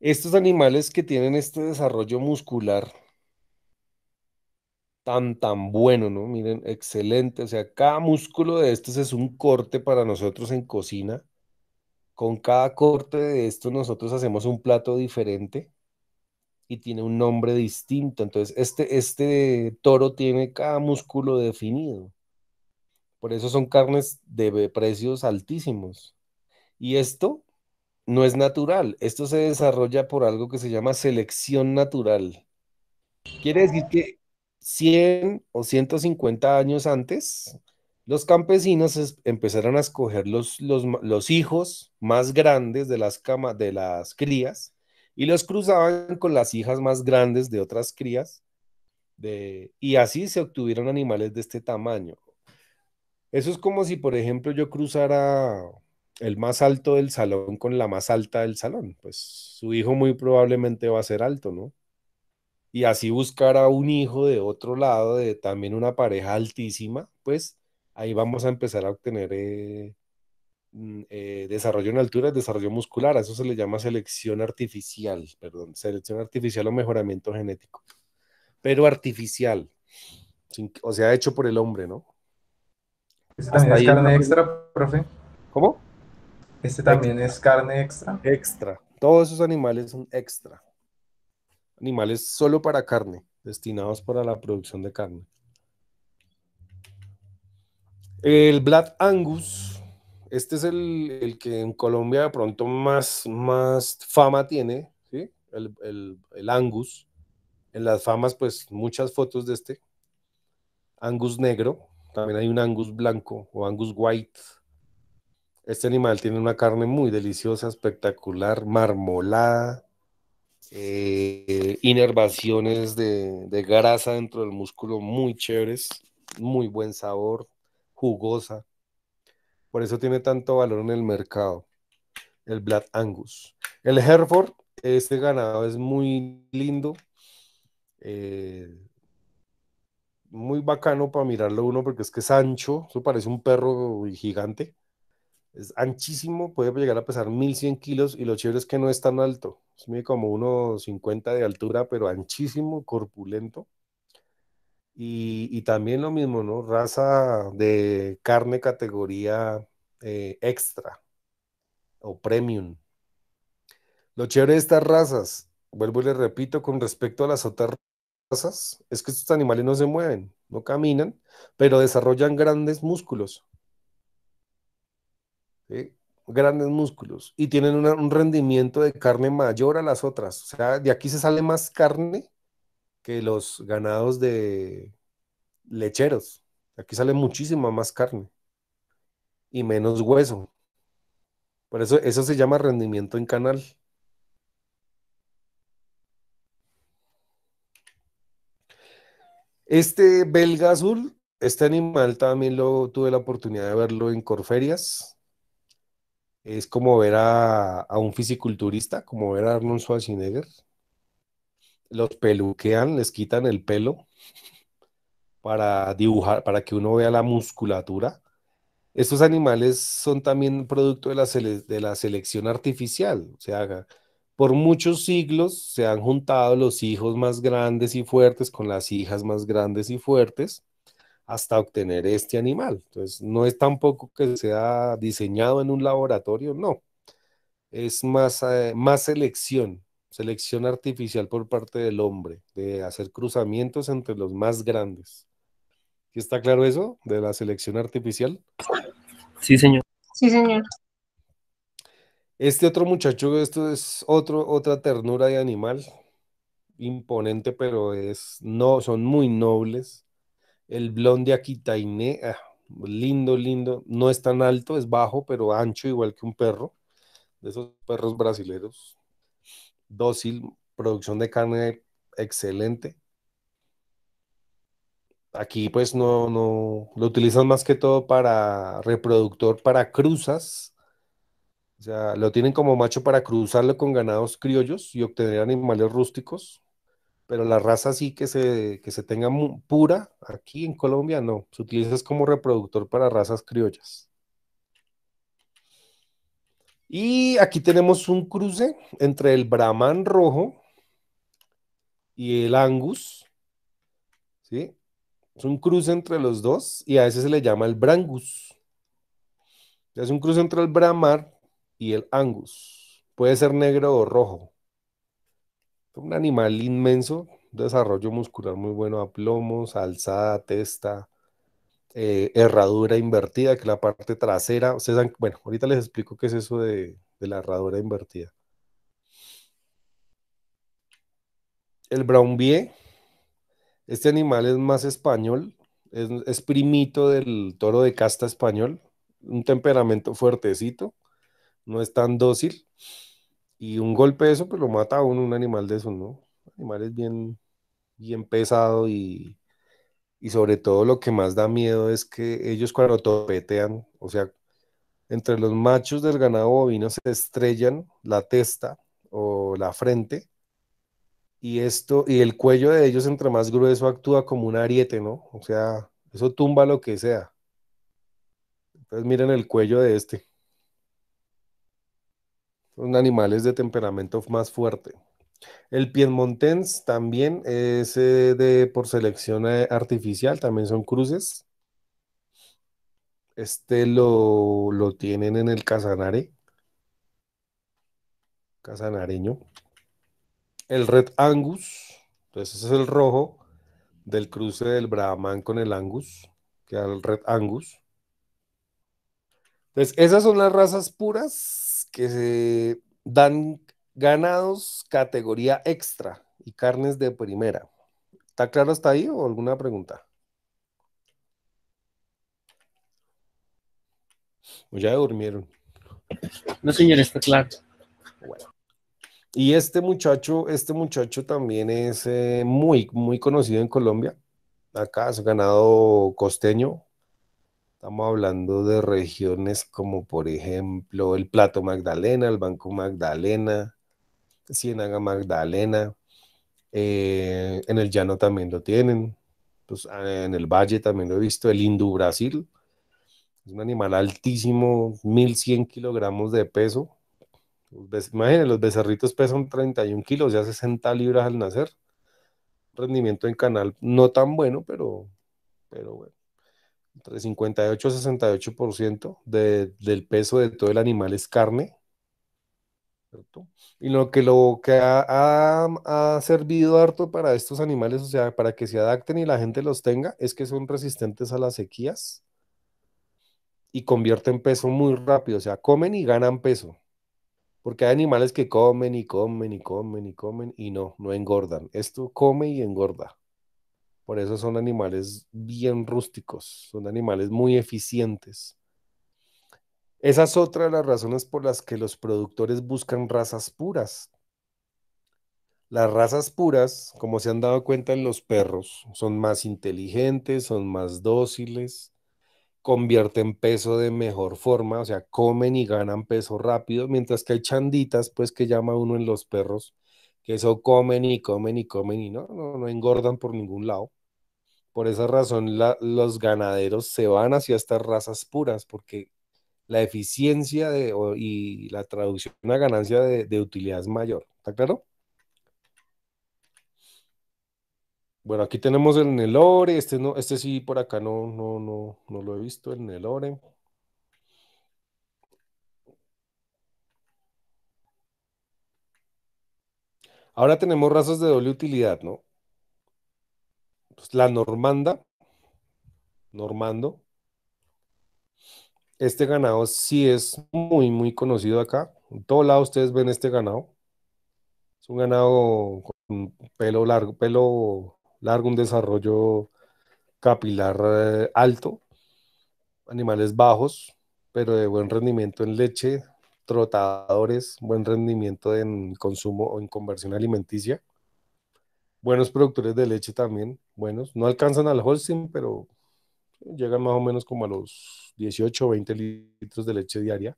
estos animales que tienen este desarrollo muscular tan, tan bueno, ¿no? Miren, excelente. O sea, cada músculo de estos es un corte para nosotros en cocina. Con cada corte de estos nosotros hacemos un plato diferente y tiene un nombre distinto. Entonces, este, este toro tiene cada músculo definido. Por eso son carnes de precios altísimos. Y esto no es natural. Esto se desarrolla por algo que se llama selección natural. Quiere decir que 100 o 150 años antes, los campesinos empezaron a escoger los, los, hijos más grandes de las, de las crías y los cruzaban con las hijas más grandes de otras crías y así se obtuvieron animales de este tamaño. Eso es como si, por ejemplo, yo cruzara el más alto del salón con la más alta del salón. Pues su hijo muy probablemente va a ser alto, ¿no? y así buscar a un hijo de otro lado, de también una pareja altísima, pues ahí vamos a empezar a obtener eh, mm, eh, desarrollo en altura, desarrollo muscular. A eso se le llama selección artificial, perdón, selección artificial o mejoramiento genético, pero artificial, o sea, hecho por el hombre, ¿no? ¿Este también es carne extra, profe? ¿Cómo? ¿Este también es carne extra? Extra. Todos esos animales son extra animales solo para carne, destinados para la producción de carne. El Black Angus, este es el, que en Colombia de pronto más, más fama tiene, el, el Angus. En las famas, pues muchas fotos de este. Angus negro, también hay un Angus blanco o Angus white. Este animal tiene una carne muy deliciosa, espectacular, marmolada, eh, inervaciones de, de, grasa dentro del músculo muy chéveres, muy buen sabor, jugosa. Por eso tiene tanto valor en el mercado, el Black Angus. El Hereford, este ganado es muy lindo, eh, muy bacano para mirarlo uno porque es que es ancho, eso parece un perro gigante es anchísimo, puede llegar a pesar 1100 kilos y lo chévere es que no es tan alto, es mide como 1,50 de altura, pero anchísimo, corpulento. Y, también lo mismo, ¿no? Raza de carne categoría eh, extra o premium. Lo chévere de estas razas, vuelvo y les repito, con respecto a las otras razas, es que estos animales no se mueven, no caminan, pero desarrollan grandes músculos grandes músculos y tienen un rendimiento de carne mayor a las otras. O sea, de aquí se sale más carne que los ganados de lecheros. Aquí sale muchísima más carne y menos hueso. Por eso eso se llama rendimiento en canal. Este belga azul, este animal también lo tuve la oportunidad de verlo en Corferias, es como ver a, un fisiculturista, como ver a Arnold Schwarzenegger. Los peluquean, les quitan el pelo para dibujar, para que uno vea la musculatura. Estos animales son también producto de la, de la selección artificial. O sea, por muchos siglos se han juntado los hijos más grandes y fuertes con las hijas más grandes y fuertes hasta obtener este animal. Entonces, no es tampoco que sea diseñado en un laboratorio, no. Es más, eh, más selección, selección artificial por parte del hombre, de hacer cruzamientos entre los más grandes. está claro eso de la selección artificial? Sí, señor. Sí, señor. Este otro muchacho, esto es otro, otra ternura de animal, imponente, pero es, no, son muy nobles el blonde Aquitainé, ah, lindo, lindo. No es tan alto, es bajo, pero ancho, igual que un perro. De esos perros brasileños. Dócil, producción de carne excelente. Aquí pues no, no, lo utilizan más que todo para reproductor, para cruzas. O sea, lo tienen como macho para cruzarlo con ganados criollos y obtener animales rústicos pero la raza sí que se, se tenga pura, aquí en Colombia no, se utiliza como reproductor para razas criollas. Y aquí tenemos un cruce entre el Brahman rojo y el Angus, ¿sí? Es un cruce entre los dos y a ese se le llama el Brangus. Es un cruce entre el Brahman y el Angus. Puede ser negro o rojo un animal inmenso, desarrollo muscular muy bueno a plomos, alzada, testa, eh, herradura invertida, que la parte trasera. bueno, ahorita les explico qué es eso de, la herradura invertida. El Brownbie, este animal es más español, es primito del toro de casta español, un temperamento fuertecito, no es tan dócil. Y un golpe de eso, pues lo mata a uno, un animal de esos, ¿no? Animales bien, bien pesado y, sobre todo lo que más da miedo es que ellos cuando topetean, o sea, entre los machos del ganado bovino se estrellan la testa o la frente y esto y el cuello de ellos entre más grueso actúa como un ariete, ¿no? O sea, eso tumba lo que sea. Entonces miren el cuello de este. Son animales de temperamento más fuerte. El piedmontens también es eh, de, por selección eh, artificial, también son cruces. Este lo, lo tienen en el Casanare, casanareño. El Red Angus, entonces pues ese es el rojo del cruce del Brahman con el Angus, que al el Red Angus. Entonces, esas son las razas puras que se dan ganados categoría extra y carnes de primera. ¿Está claro hasta ahí o alguna pregunta? ya durmieron. No, señor, está claro. Bueno. Y este muchacho, este muchacho también es eh, muy, muy conocido en Colombia. Acá es ganado costeño, Estamos hablando de regiones como por ejemplo el Plato Magdalena, el Banco Magdalena, Ciénaga Magdalena. Eh, en el llano también lo tienen. Pues, ah, en el valle también lo he visto. El Hindú Brasil. Es un animal altísimo, 1100 kilogramos de peso. imagínense, los becerritos pesan 31 kilos, ya 60 libras al nacer. Rendimiento en canal no tan bueno, pero, pero bueno entre 58 a 68% del peso de todo el animal es carne. Y lo que, lo que ha, ha, servido harto para estos animales, o sea, para que se adapten y la gente los tenga, es que son resistentes a las sequías y convierten peso muy rápido, o sea, comen y ganan peso. Porque hay animales que comen y comen y comen y comen y no, no engordan. Esto come y engorda. Por eso son animales bien rústicos, son animales muy eficientes. Esa es otra de las razones por las que los productores buscan razas puras. Las razas puras, como se han dado cuenta en los perros, son más inteligentes, son más dóciles, convierten peso de mejor forma, o sea, comen y ganan peso rápido, mientras que hay chanditas, pues que llama uno en los perros, que eso comen y comen y comen y no, no, engordan por ningún lado. Por esa razón los ganaderos se van hacia estas razas puras, porque la eficiencia de, y la traducción a ganancia de, utilidad es mayor. ¿Está claro? Bueno, aquí tenemos el Nelore, este, no, este sí por acá no, no, no, no lo he visto, el Nelore. Ahora tenemos razas de doble utilidad, ¿no? la normanda, normando. Este ganado sí es muy, muy conocido acá. En todo lado ustedes ven este ganado. Es un ganado con pelo largo, pelo largo, un desarrollo capilar eh, alto, animales bajos, pero de buen rendimiento en leche, trotadores, buen rendimiento en consumo o en conversión alimenticia. Buenos productores de leche también, buenos. No alcanzan al Holstein, pero llegan más o menos como a los 18 o 20 litros de leche diaria.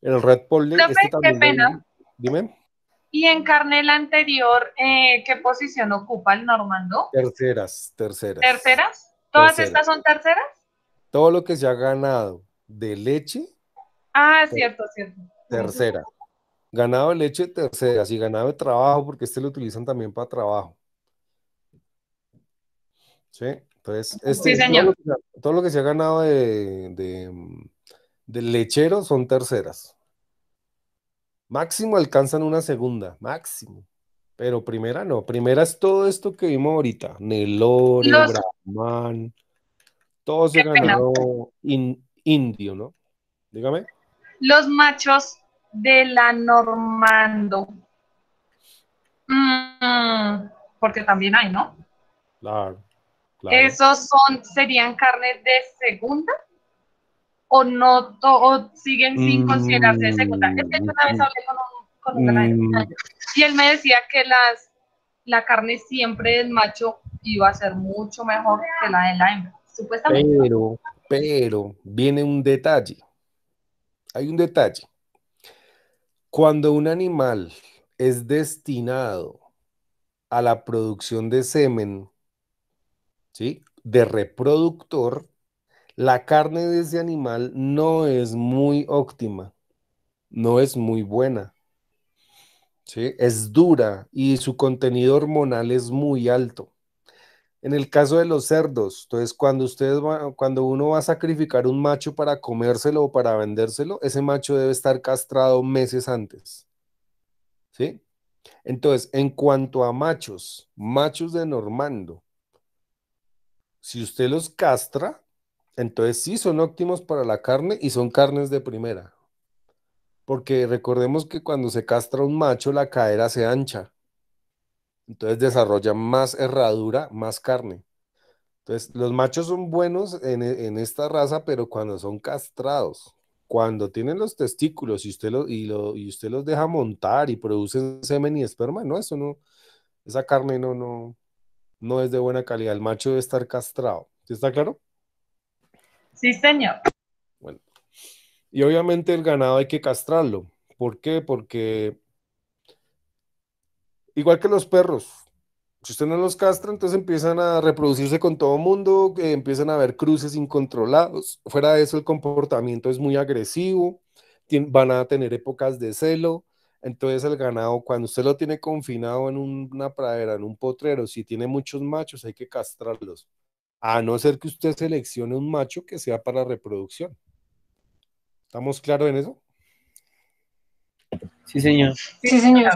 El Red Poll, este Qué pena. Dime. Y en carnel anterior, eh, ¿qué posición ocupa el Normando? Terceras, terceras. ¿Terceras? ¿Todas estas son terceras? Todo lo que se ha ganado de leche Ah, cierto, cierto. Tercera. Ganado de leche, tercera. Si ganado de trabajo, porque este lo utilizan también para trabajo. Sí, entonces, este, Todo, lo que, se ha ganado de, lechero son terceras. Máximo alcanzan una segunda, máximo. Pero primera no, primera es todo esto que vimos ahorita, Nelore, Brahman, todo se ganado indio, ¿no? Dígame los machos de la Normando. Mm, porque también hay, ¿no? Claro, claro. ¿Esos son, serían carnes de segunda? ¿O no o siguen sin mm. considerarse de segunda? Es que yo una vez hablé con un, con un mm. y él me decía que las, la carne siempre del macho iba a ser mucho mejor que la de la hembra, supuestamente. Pero, pero, viene un detalle. Hay un detalle. Cuando un animal es destinado a la producción de semen, ¿sí? De reproductor, la carne de ese animal no es muy óptima, no es muy buena. ¿sí? Es dura y su contenido hormonal es muy alto. En el caso de los cerdos, entonces cuando, ustedes cuando uno va a sacrificar un macho para comérselo o para vendérselo, ese macho debe estar castrado meses antes. ¿Sí? Entonces, en cuanto a machos, machos de Normando, si usted los castra, entonces sí son óptimos para la carne y son carnes de primera. Porque recordemos que cuando se castra un macho, la cadera se ancha entonces desarrolla más herradura, más carne. Entonces, los machos son buenos en, esta raza, pero cuando son castrados, cuando tienen los testículos y usted, lo, y usted los deja montar y producen semen y esperma, no, eso no, esa carne no, no, no es de buena calidad. El macho debe estar castrado. ¿Está claro? Sí, señor. Bueno. Y obviamente el ganado hay que castrarlo. ¿Por qué? Porque Igual que los perros. Si usted no los castra, entonces empiezan a reproducirse con todo mundo, eh, empiezan a haber cruces incontrolados. Fuera de eso, el comportamiento es muy agresivo, van a tener épocas de celo. Entonces el ganado, cuando usted lo tiene confinado en una pradera, en un potrero, si tiene muchos machos, hay que castrarlos. A no ser que usted seleccione un macho que sea para reproducción. ¿Estamos claros en eso? Sí, señor. Sí, señor.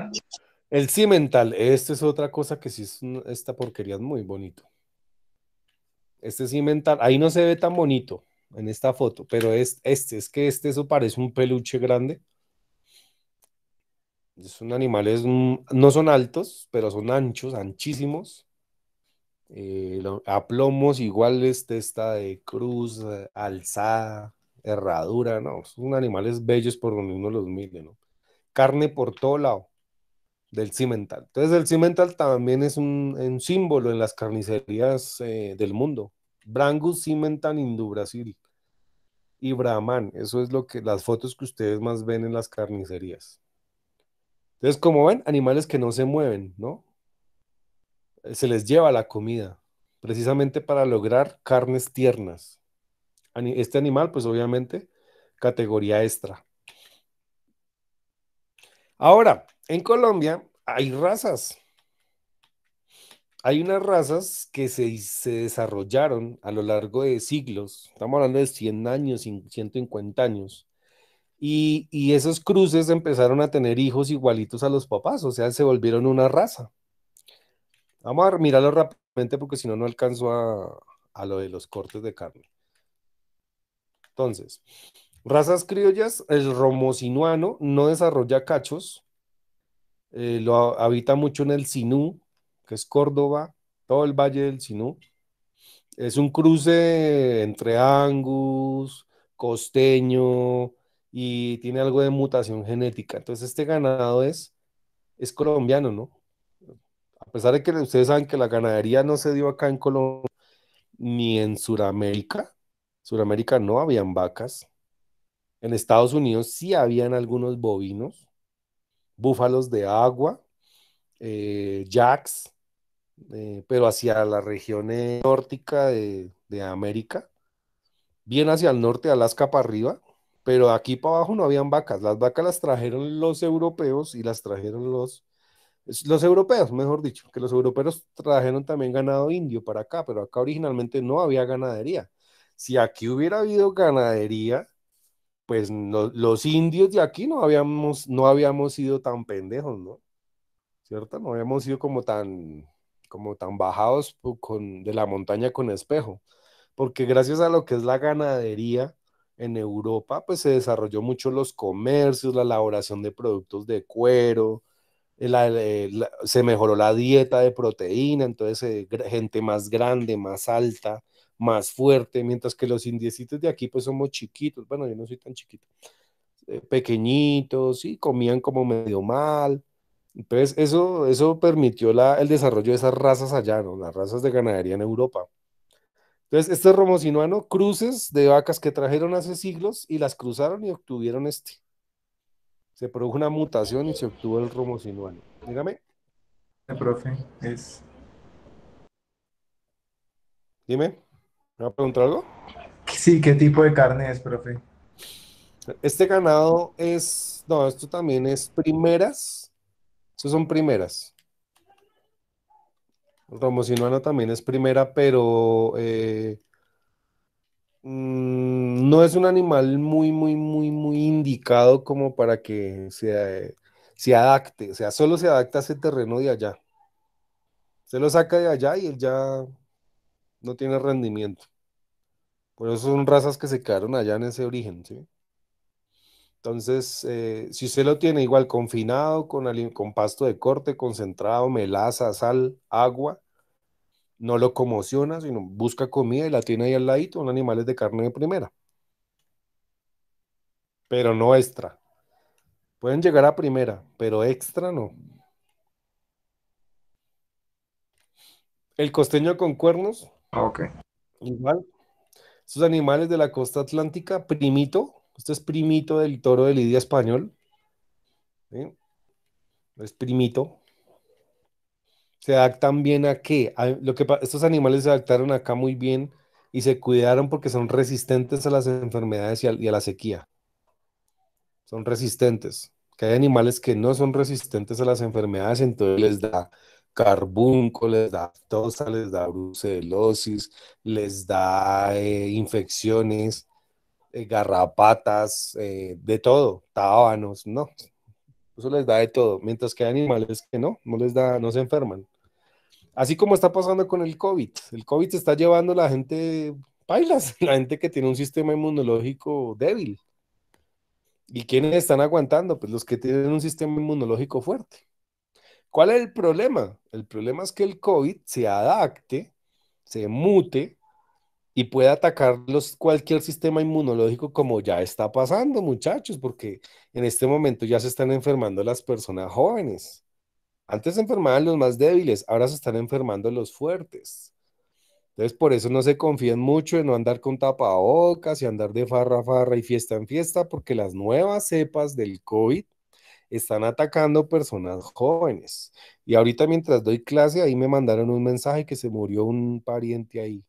El cimental, esta es otra cosa que sí es esta porquería es muy bonito. Este cimental, ahí no se ve tan bonito en esta foto, pero es este, es que este eso parece un peluche grande. Son animales, no son altos, pero son anchos, anchísimos. Eh, a plomos iguales, esta de cruz, eh, alzada, herradura, no, son animales bellos por donde uno los mire, ¿no? Carne por todo lado del cimental. Entonces el cimental también es un, símbolo en las carnicerías eh, del mundo. Brangus cimental Brasil y Brahman. Eso es lo que las fotos que ustedes más ven en las carnicerías. Entonces, como ven, animales que no se mueven, ¿no? Eh, se les lleva la comida, precisamente para lograr carnes tiernas. Este animal, pues obviamente, categoría extra. Ahora, en Colombia hay razas. Hay unas razas que se, desarrollaron a lo largo de siglos, estamos hablando de 100 años, 150 años, y, y esos cruces empezaron a tener hijos igualitos a los papás, o sea, se volvieron una raza. Vamos a mirarlo rápidamente porque si no, no alcanzo a, a lo de los cortes de carne. Entonces, razas criollas, el romocinuano no desarrolla cachos, eh, lo habita mucho en el Sinú, que es Córdoba, todo el valle del Sinú. Es un cruce entre Angus, costeño y tiene algo de mutación genética. Entonces este ganado es, es colombiano, ¿no? A pesar de que ustedes saben que la ganadería no se dio acá en Colombia ni en Sudamérica, Sudamérica no habían vacas. En Estados Unidos sí habían algunos bovinos, búfalos de agua, eh, jacks, eh, pero hacia la región eh, nórdica de, de, América, bien hacia el norte, Alaska para arriba, pero aquí para abajo no habían vacas. Las vacas las trajeron los europeos y las trajeron los, los europeos, mejor dicho, que los europeos trajeron también ganado indio para acá, pero acá originalmente no había ganadería. Si aquí hubiera habido ganadería, pues los indios de aquí no habíamos, no habíamos sido tan pendejos, ¿no? ¿Cierto? No habíamos sido como tan, como tan bajados de la montaña con espejo, porque gracias a lo que es la ganadería en Europa, pues se desarrolló mucho los comercios, la elaboración de productos de cuero, se mejoró la dieta de proteína, entonces eh, gente más grande, más alta, más fuerte, mientras que los indiecitos de aquí pues somos chiquitos, bueno, yo no soy tan chiquito, eh, pequeñitos, y comían como medio mal. Entonces, eso, eso permitió la, el desarrollo de esas razas allá, ¿no? Las razas de ganadería en Europa. Entonces, este romocinuano cruces de vacas que trajeron hace siglos y las cruzaron y obtuvieron este. Se produjo una mutación y se obtuvo el romocinuano Dígame. Sí, profe, es. Dime. ¿Me va a preguntar algo? Sí, ¿qué tipo de carne es, profe? Este ganado es, no, esto también es primeras. Estos son primeras. romocinuano también es primera, pero eh, mm, no es un animal muy, muy, muy, muy indicado como para que se, se adapte. O sea, solo se adapta a ese terreno de allá. Se lo saca de allá y él ya no tiene rendimiento. Por eso son razas que se quedaron allá en ese origen, ¿sí? Entonces, eh, si usted lo tiene igual confinado, con, con pasto de corte, concentrado, melaza, sal, agua, no lo comociona, sino busca comida y la tiene ahí al ladito, son animales de carne de primera. Pero no extra. Pueden llegar a primera, pero extra no. El costeño con cuernos Ah, ok. Igual. Estos animales de la costa atlántica, primito. Este es primito del toro de lidia español. Es primito. Se adaptan bien a qué? lo que estos animales se adaptaron acá muy bien y se cuidaron porque son resistentes a las enfermedades y a, y a la sequía. Son resistentes. Que hay animales que no son resistentes a las enfermedades, entonces les da carbunco, les da aftosa, les da brucelosis, les da eh, infecciones, eh, garrapatas, eh, de todo, tábanos, no. Eso les da de todo, mientras que hay animales que no, no les da, no se enferman. Así como está pasando con el COVID. El COVID está llevando a la gente pailas, la gente que tiene un sistema inmunológico débil. ¿Y quiénes están aguantando? Pues los que tienen un sistema inmunológico fuerte. ¿Cuál es el problema? El problema es que el COVID se adapte, se mute y puede atacar los, cualquier sistema inmunológico como ya está pasando, muchachos, porque en este momento ya se están enfermando las personas jóvenes. Antes se enfermaban los más débiles, ahora se están enfermando los fuertes. Entonces, por eso no se confíen mucho en no andar con tapabocas y andar de farra a farra y fiesta en fiesta, porque las nuevas cepas del COVID están atacando personas jóvenes. Y ahorita mientras doy clase, ahí me mandaron un mensaje que se murió un pariente ahí.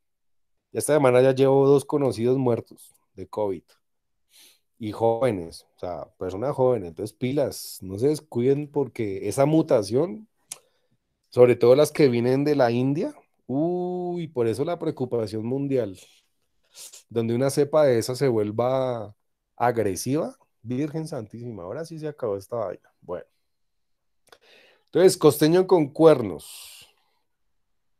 Esta semana ya llevo dos conocidos muertos de COVID. Y jóvenes, o sea, personas jóvenes. Entonces, pilas, no se descuiden porque esa mutación, sobre todo las que vienen de la India, uy, por eso la preocupación mundial, donde una cepa de esa se vuelva agresiva, Virgen Santísima, ahora sí se acabó esta vaina. Bueno. Entonces, costeño con cuernos.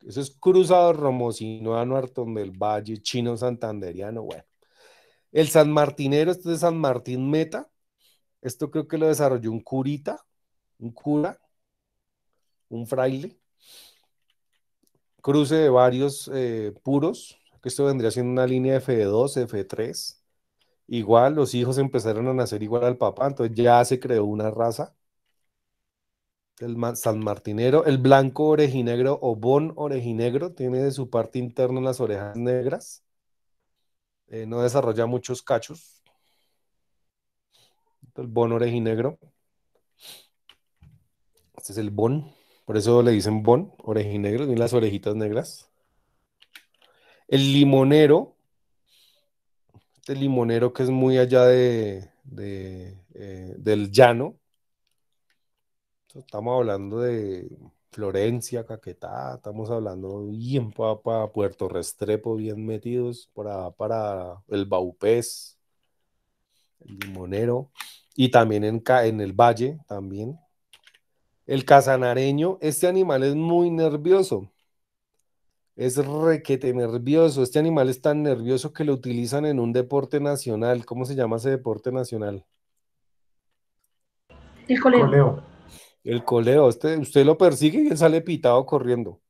Eso es cruzado romosinoano, Artón del Valle, chino santanderiano, bueno. El San Martinero, este es de San Martín Meta. Esto creo que lo desarrolló un curita, un cura, un fraile. Cruce de varios eh, puros. Esto vendría siendo una línea F2, F3. Igual los hijos empezaron a nacer igual al papá, entonces ya se creó una raza. El San Martinero, el blanco orejinegro o bon orejinegro, tiene de su parte interna las orejas negras. Eh, no desarrolla muchos cachos. El bon orejinegro. Este es el bon, por eso le dicen bon, orejinegro, tiene las orejitas negras. El limonero este limonero que es muy allá de, eh, del llano. Estamos hablando de Florencia, Caquetá, estamos hablando bien para, Puerto Restrepo, bien metidos, para, para el Baupés, el limonero, y también en, en el Valle, también. El casanareño, este animal es muy nervioso es requete nervioso. Este animal es tan nervioso que lo utilizan en un deporte nacional. ¿Cómo se llama ese deporte nacional? El coleo. El coleo. Este, usted lo persigue y él sale pitado corriendo.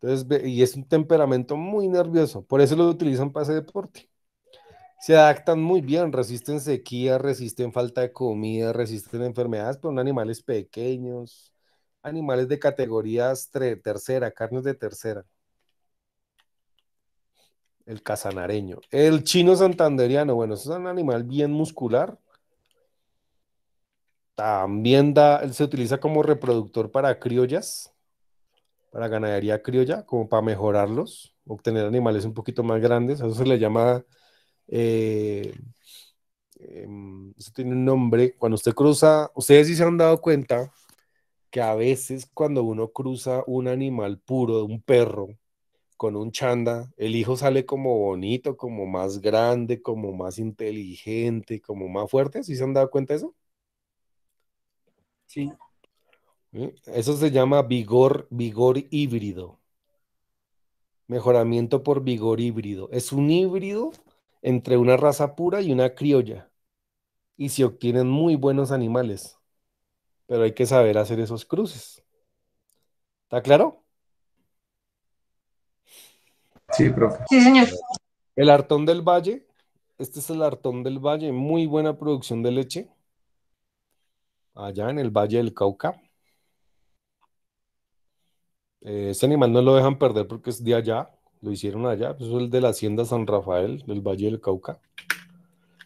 Entonces, y es un temperamento muy nervioso. Por eso lo utilizan para ese deporte. Se adaptan muy bien, resisten sequía, resisten falta de comida, resisten enfermedades, pero son animales pequeños, animales de categorías tercera, carnes de tercera. El casanareño. El chino santanderiano, bueno, es un animal bien muscular. También da, se utiliza como reproductor para criollas, para ganadería criolla, como para mejorarlos, obtener animales un poquito más grandes. eso se le llama, eh, em, eso tiene un nombre. Cuando usted cruza, ustedes sí se han dado cuenta que a veces cuando uno cruza un animal puro, un perro, con un chanda, el hijo sale como bonito, como más grande, como más inteligente, como más fuerte. ¿Sí se han dado cuenta de eso? Sí. ¿Eh? Eso se llama vigor, vigor híbrido. Mejoramiento por vigor híbrido. Es un híbrido entre una raza pura y una criolla. Y se obtienen muy buenos animales. Pero hay que saber hacer esos cruces. ¿Está claro? Sí, señor. El Artón del Valle, este es el Artón del Valle, muy buena producción de leche, allá en el Valle del Cauca. este animal no lo dejan perder porque es de allá, lo hicieron allá, es el de la Hacienda San Rafael, del Valle del Cauca.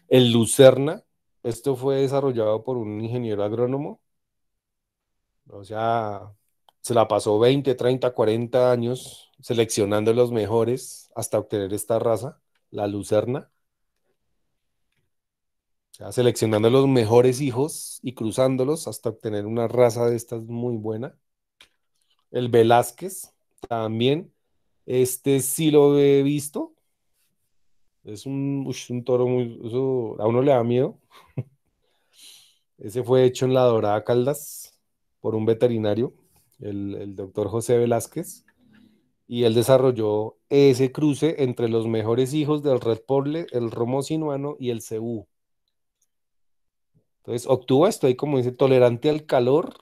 El Lucerna, esto fue desarrollado por un ingeniero agrónomo, o sea, se la pasó 20, 30, 40 años seleccionando los mejores hasta obtener esta raza, la lucerna. seleccionando los mejores hijos y cruzándolos hasta obtener una raza de estas muy buena. El Velázquez también. Este sí lo he visto. Es un, toro muy. a uno le da miedo. Ese fue hecho en la Dorada Caldas por un veterinario, el, el doctor José Velázquez y él desarrolló ese cruce entre los mejores hijos del Red Porle, el Romo Sinuano y el Cebú. Entonces obtuvo esto ahí, como dice, tolerante al calor,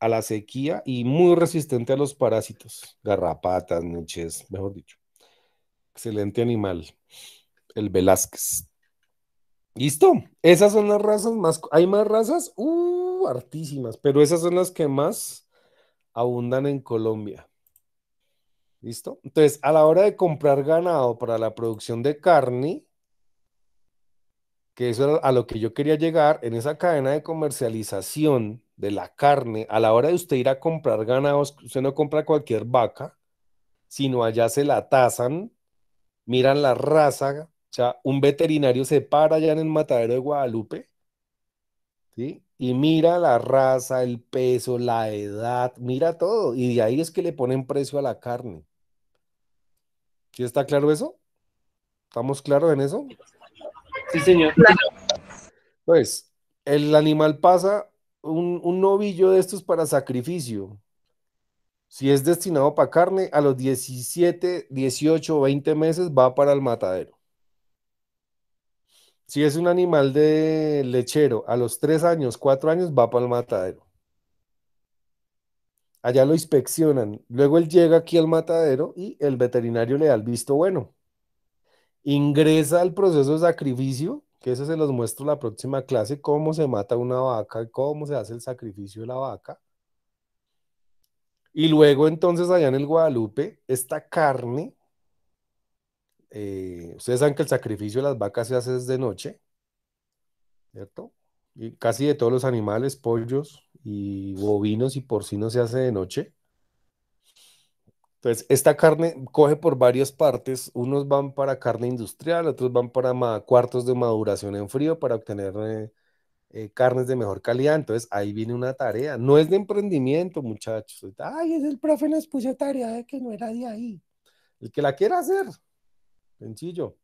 a la sequía y muy resistente a los parásitos, garrapatas, niches, mejor dicho. Excelente animal, el Velázquez. Listo, esas son las razas más. Hay más razas, uh, hartísimas, pero esas son las que más abundan en Colombia. ¿Listo? Entonces, a la hora de comprar ganado para la producción de carne, que eso era a lo que yo quería llegar, en esa cadena de comercialización de la carne, a la hora de usted ir a comprar ganado, usted no compra cualquier vaca, sino allá se la tasan, miran la raza, o sea, un veterinario se para allá en el matadero de Guadalupe, ¿sí? Y mira la raza, el peso, la edad, mira todo, y de ahí es que le ponen precio a la carne. ¿Sí está claro eso? ¿Estamos claros en eso? Sí, señor. Pues, el animal pasa un, un novillo de estos para sacrificio. Si es destinado para carne, a los 17, 18 20 meses va para el matadero. Si es un animal de lechero, a los 3 años, 4 años va para el matadero. Allá lo inspeccionan. Luego él llega aquí al matadero y el veterinario le da el visto bueno. Ingresa al proceso de sacrificio, que ese se los muestro la próxima clase, cómo se mata una vaca, cómo se hace el sacrificio de la vaca. Y luego entonces allá en el Guadalupe, esta carne, eh, ustedes saben que el sacrificio de las vacas se hace desde noche, ¿cierto? Y casi de todos los animales, pollos, y bovinos y porcinos se hace de noche. Entonces, esta carne coge por varias partes. Unos van para carne industrial, otros van para cuartos de maduración en frío para obtener eh, eh, carnes de mejor calidad. Entonces, ahí viene una tarea. No es de emprendimiento, muchachos. Ay, es el profe nos puso tarea de que no era de ahí. El que la quiera hacer, sencillo.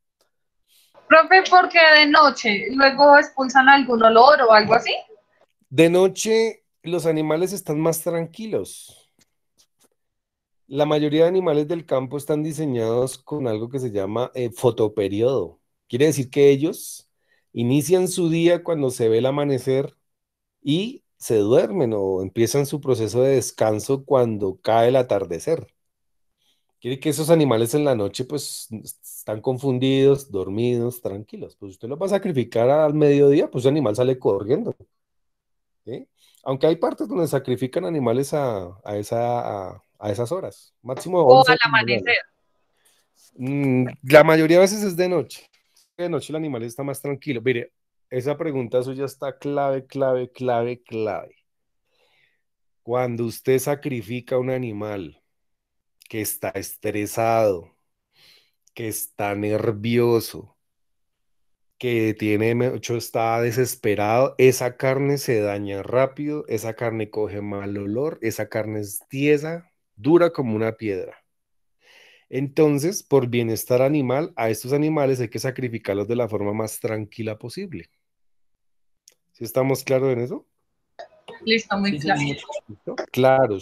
Profe, por qué de noche luego expulsan algún olor o algo así. De noche los animales están más tranquilos. La mayoría de animales del campo están diseñados con algo que se llama eh, fotoperiodo. Quiere decir que ellos inician su día cuando se ve el amanecer y se duermen o empiezan su proceso de descanso cuando cae el atardecer. Quiere que esos animales en la noche pues están confundidos, dormidos, tranquilos. Pues usted los va a sacrificar al mediodía, pues el animal sale corriendo. Aunque hay partes donde sacrifican animales a, a esas horas, máximo. O al amanecer. Mm, la mayoría de veces es de noche. De noche el animal está más tranquilo. Mire, esa pregunta suya está clave, clave, clave, clave. Cuando usted sacrifica a un animal que está estresado, que está nervioso, que tiene M8 está desesperado, esa carne se daña rápido, esa carne coge mal olor, esa carne es tiesa, dura como una piedra. Entonces, por bienestar animal, a estos animales hay que sacrificarlos de la forma más tranquila posible. ¿Sí estamos claros en eso? Listo, muy claro. Claro,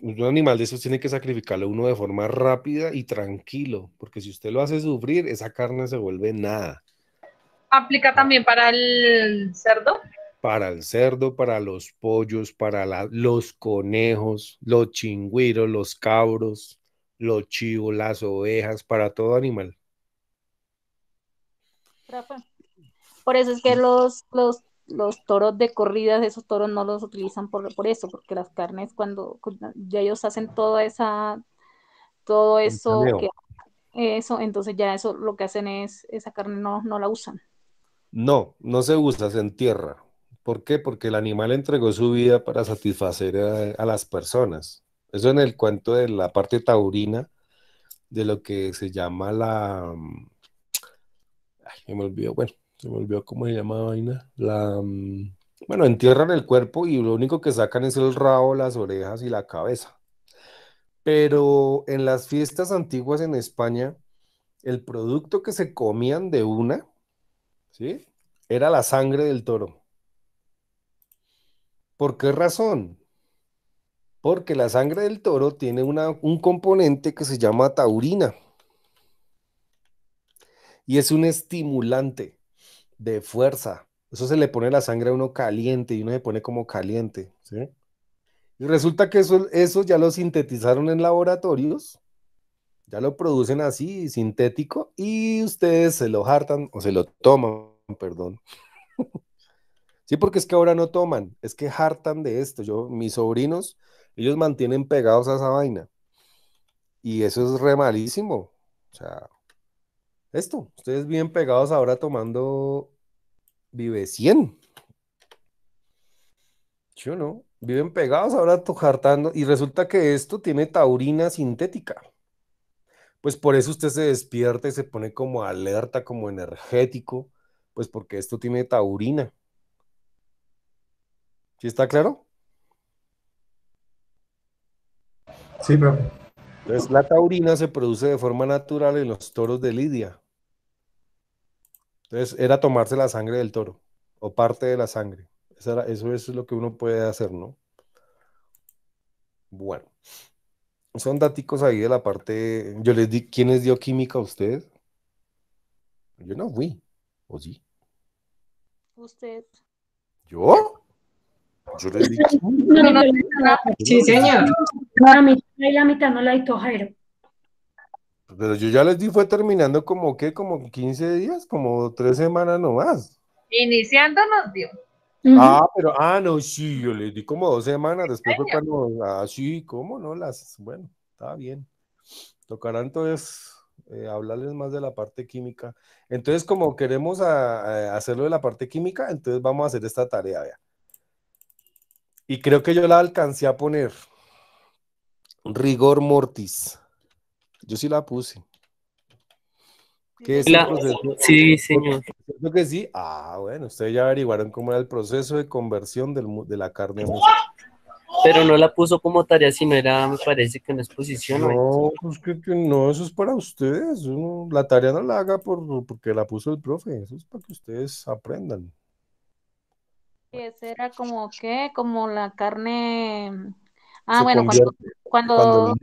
Un animal de esos tiene que sacrificarlo uno de forma rápida y tranquilo, porque si usted lo hace sufrir, esa carne se vuelve nada. ¿Aplica también para el cerdo? Para el cerdo, para los pollos, para los conejos, los chingüiros, los cabros, los chivos, las ovejas, para todo animal. Rafa. Por eso es que los, los, los toros de corridas, esos toros no los utilizan por, por eso, porque las carnes cuando, ya ellos hacen toda esa, todo eso, eso, entonces ya eso lo que hacen es, esa carne no, no la usan. No, no se gusta se entierra. ¿Por qué? Porque el animal entregó su vida para satisfacer a, las personas. Eso en el cuento de la parte taurina de lo que se llama la... Mm, ay, me olvidó, bueno, se me olvidó cómo se llama la vaina. La... Mm, bueno, entierran el cuerpo y lo único que sacan es el rabo, las orejas y la cabeza. Pero en las fiestas antiguas en España, el producto que se comían de una ¿sí? Era la sangre del toro. ¿Por qué razón? Porque la sangre del toro tiene un componente que se llama taurina. Y es un estimulante de fuerza. Eso se le pone la sangre a uno caliente y uno se pone como caliente. ¿sí? Y resulta que eso, eso ya lo sintetizaron en laboratorios ya lo producen así, sintético, y ustedes se lo hartan o se lo toman, perdón. sí, porque es que ahora no toman, es que hartan de esto. Yo, mis sobrinos, ellos mantienen pegados a esa vaina. Y eso es re malísimo. O sea, esto, ustedes bien pegados ahora tomando Vive 100. Yo no, viven pegados ahora hartando y resulta que esto tiene taurina sintética pues por eso usted se despierta y se pone como alerta, como energético, pues porque esto tiene taurina. ¿Sí está claro? Sí, pero... Entonces la taurina se produce de forma natural en los toros de lidia. Entonces era tomarse la sangre del toro o parte de la sangre. eso es lo que uno puede hacer, ¿no? Bueno son daticos ahí de la parte. Yo les di, ¿quién les dio química a ustedes? Yo no fui, ¿o sí? Usted. ¿Yo? Yo les di sí, señor. A mí la mitad no la hizo Jairo. Pero yo ya les di, fue terminando como ¿qué? como 15 días, como tres semanas nomás. Iniciándonos, nos dio. Ah, pero, ah, no, sí, yo le di como dos semanas, después fue cuando, ah, sí, cómo no, las, bueno, está bien. Tocará entonces eh, hablarles más de la parte química. Entonces, como queremos ah, eh, hacerlo de la parte química, entonces vamos a hacer esta tarea, Y creo que yo la alcancé a poner. Rigor mortis. Yo sí la puse. ¿Qué es el proceso? Sí, señor. que sí? Ah, bueno, ustedes ya averiguaron cómo era el proceso de conversión de la carne. Pero no la puso como tarea, sino era, me parece que una exposición. No, pues que, que no, eso es para ustedes. la tarea no la haga por, porque la puso el profe, eso es para que ustedes aprendan. eso era como ¿qué? como la carne. Ah, bueno, cuando,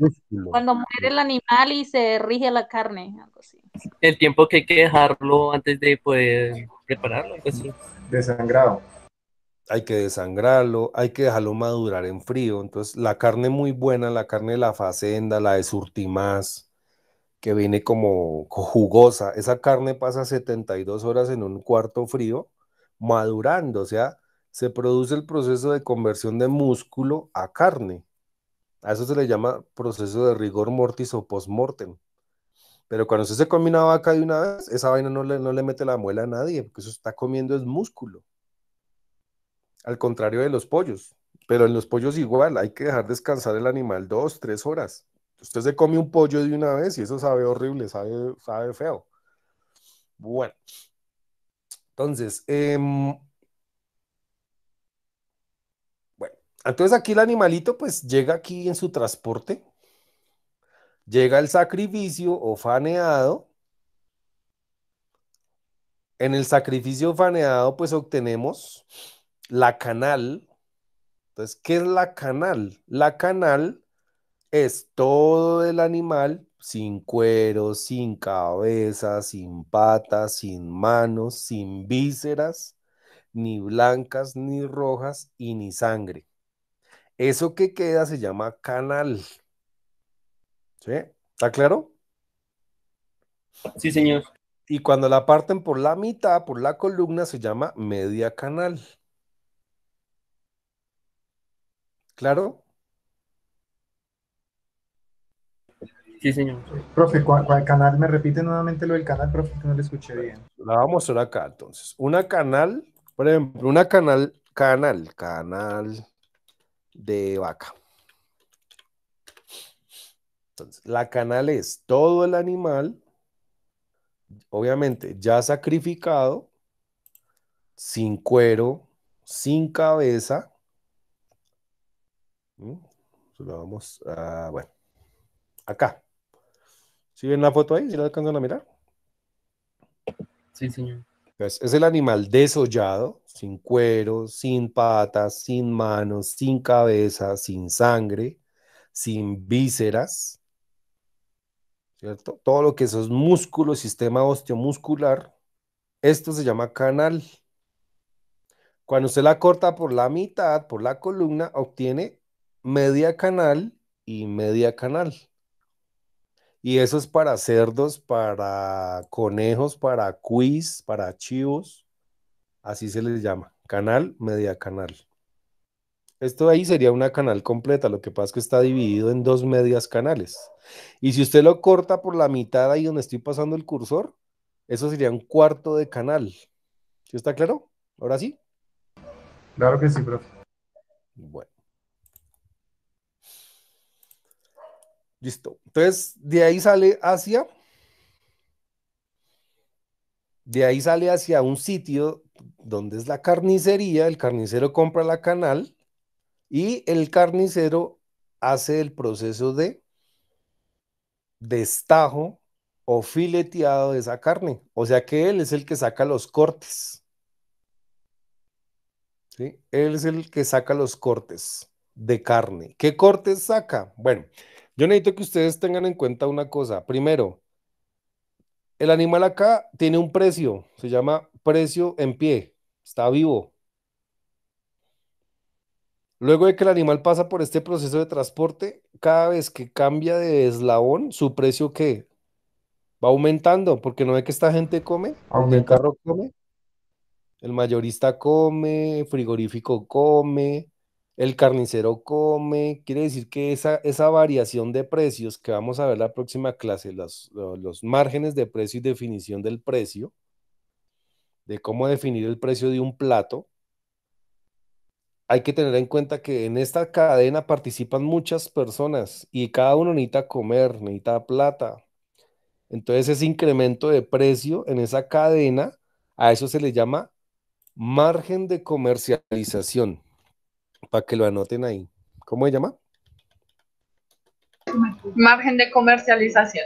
cuando muere el animal y se rige la carne, algo así el tiempo que hay que dejarlo antes de poder prepararlo. Pues Desangrado. Hay que desangrarlo, hay que dejarlo madurar en frío. Entonces, la carne muy buena, la carne de la facenda, la de surtimás, que viene como jugosa, esa carne pasa 72 horas en un cuarto frío, madurando, o sea, se produce el proceso de conversión de músculo a carne. A eso se le llama proceso de rigor mortis o post mortem. Pero cuando usted se come una vaca de una vez, esa vaina no le, no le mete la muela a nadie, porque eso está comiendo es músculo. Al contrario de los pollos. Pero en los pollos igual, hay que dejar descansar el animal dos, tres horas. Usted se come un pollo de una vez y eso sabe horrible, sabe, sabe feo. Bueno, entonces, em, bueno, entonces aquí el animalito pues llega aquí en su transporte, Llega el sacrificio ofaneado. En el sacrificio ofaneado, pues obtenemos la canal. Entonces, ¿qué es la canal? La canal es todo el animal sin cuero, sin cabeza, sin patas, sin manos, sin vísceras, ni blancas, ni rojas y ni sangre. Eso que queda se llama canal. ¿Está claro? Sí, señor. Y cuando la parten por la mitad, por la columna, se llama media canal. ¿Claro? Sí, señor. Profe, ¿cuál, canal? Me repite nuevamente lo del canal, profe, que no lo escuché bien. La vamos a hacer acá, entonces. Una canal, por ejemplo, una canal, canal, canal de vaca. Entonces, la canal es todo el animal, obviamente ya sacrificado, sin cuero, sin cabeza. ¿Mm? Pues lo vamos a, bueno, acá. ¿Sí ven la foto ahí? ¿Sí la alcanzan a mirar? Sí, señor. Pues, es el animal desollado, sin cuero, sin patas, sin manos, sin cabeza, sin sangre, sin vísceras. ¿cierto? Todo lo que esos músculos, sistema osteomuscular, esto se llama canal. Cuando usted la corta por la mitad, por la columna, obtiene media canal y media canal. Y eso es para cerdos, para conejos, para quiz, para chivos. Así se les llama. Canal, media canal. Esto ahí sería una canal completa, lo que pasa es que está dividido en dos medias canales. Y si usted lo corta por la mitad ahí donde estoy pasando el cursor, eso sería un cuarto de canal. está claro? ¿Ahora sí? Claro que sí, profe. Bueno. Listo. Entonces, de ahí sale hacia... De ahí sale hacia un sitio donde es la carnicería, el carnicero compra la canal y el carnicero hace el proceso de destajo o fileteado de esa carne. O sea que él es el que saca los cortes. Él es el que saca los cortes de carne. ¿Qué cortes saca? Bueno, yo necesito que ustedes tengan en cuenta una cosa. Primero, el animal acá tiene un precio, se llama precio en pie, está vivo. Luego de que el animal pasa por este proceso de transporte, cada vez que cambia de eslabón, su precio qué? va aumentando, porque no ve que esta gente come, el carro come, el mayorista come, el frigorífico come, el carnicero come. Quiere decir que esa, esa variación de precios que vamos a ver la próxima clase, los márgenes de precio y definición del precio, de cómo definir el precio de un plato hay que tener en cuenta que en esta cadena participan muchas personas y cada uno necesita comer, necesita plata. Entonces ese incremento de precio en esa cadena, a eso se le llama margen de comercialización, para que lo anoten ahí. ¿Cómo se llama? Margen de comercialización.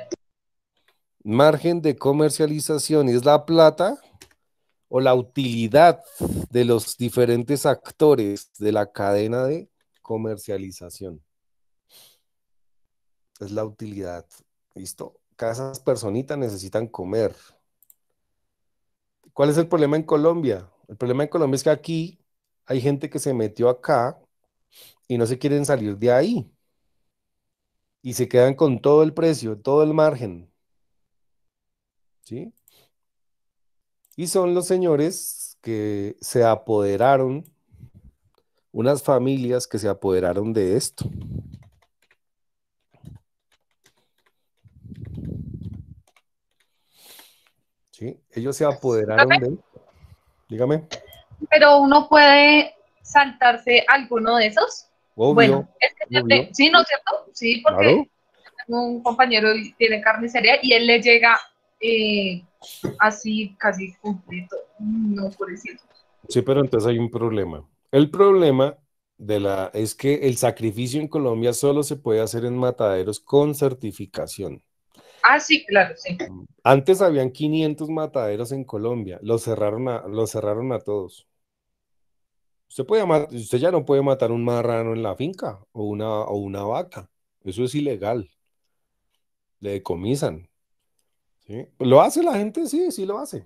Margen de comercialización es la plata o la utilidad de los diferentes actores de la cadena de comercialización. Es la utilidad. ¿Listo? Casas personitas necesitan comer. ¿Cuál es el problema en Colombia? El problema en Colombia es que aquí hay gente que se metió acá y no se quieren salir de ahí. Y se quedan con todo el precio, todo el margen. ¿Sí? Y son los señores que se apoderaron, unas familias que se apoderaron de esto. Sí, ellos se apoderaron de él. Dígame. Pero uno puede saltarse alguno de esos. bueno, es que sí, ¿no es cierto? Sí, porque un compañero tiene carnicería y él le llega eh, así casi completo, no por eso Sí, pero entonces hay un problema. El problema de la es que el sacrificio en Colombia solo se puede hacer en mataderos con certificación. Ah, sí, claro, sí. Antes habían 500 mataderos en Colombia, los cerraron a, cerraron a todos. Usted, puede, usted ya no puede matar un marrano en la finca o una, o una vaca. Eso es ilegal. Le decomisan. Lo hace la gente, sí, sí lo hace.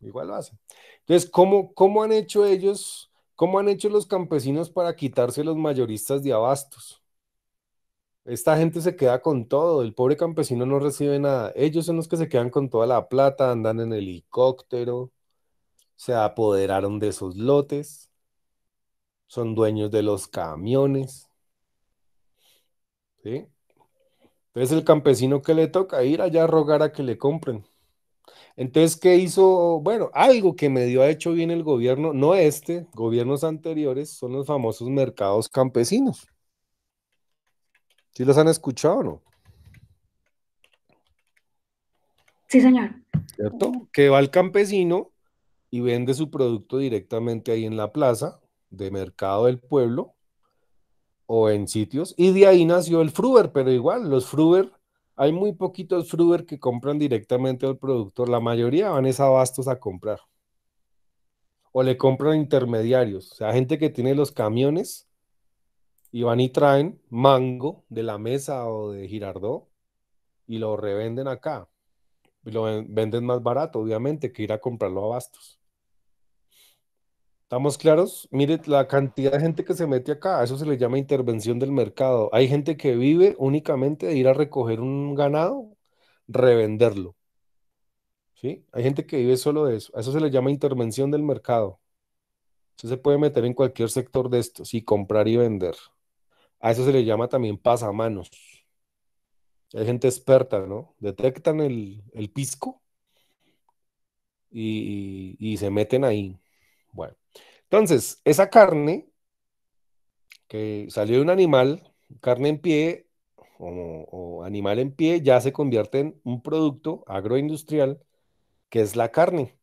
Igual lo hace. Entonces, ¿cómo, cómo han hecho ellos, cómo han hecho los campesinos para quitarse los mayoristas de abastos? Esta gente se queda con todo, el pobre campesino no recibe nada. Ellos son los que se quedan con toda la plata, andan en helicóptero, se apoderaron de esos lotes, son dueños de los camiones. ¿Sí? Entonces el campesino que le toca ir allá a rogar a que le compren. Entonces, ¿qué hizo? Bueno, algo que medio ha hecho bien el gobierno, no este, gobiernos anteriores, son los famosos mercados campesinos. ¿Sí los han escuchado o no? Sí, señor. ¿Cierto? Que va el campesino y vende su producto directamente ahí en la plaza de mercado del pueblo o en sitios. Y de ahí nació el Fruber, pero igual, los Fruber, hay muy poquitos Fruber que compran directamente al productor, la mayoría van es a bastos a comprar. O le compran intermediarios, o sea, gente que tiene los camiones y van y traen mango de la mesa o de Girardó y lo revenden acá. Y lo venden más barato, obviamente, que ir a comprarlo a abastos. ¿Estamos claros? Mire la cantidad de gente que se mete acá, a eso se le llama intervención del mercado. Hay gente que vive únicamente de ir a recoger un ganado, revenderlo. ¿Sí? Hay gente que vive solo de eso. A eso se le llama intervención del mercado. se puede meter en cualquier sector de estos y comprar y vender. A eso se le llama también pasamanos. Hay gente experta, ¿no? Detectan el, pisco y se meten ahí. Bueno. Entonces, esa carne que salió de un animal, carne en pie o, animal en pie, ya se convierte en un producto agroindustrial que es la carne.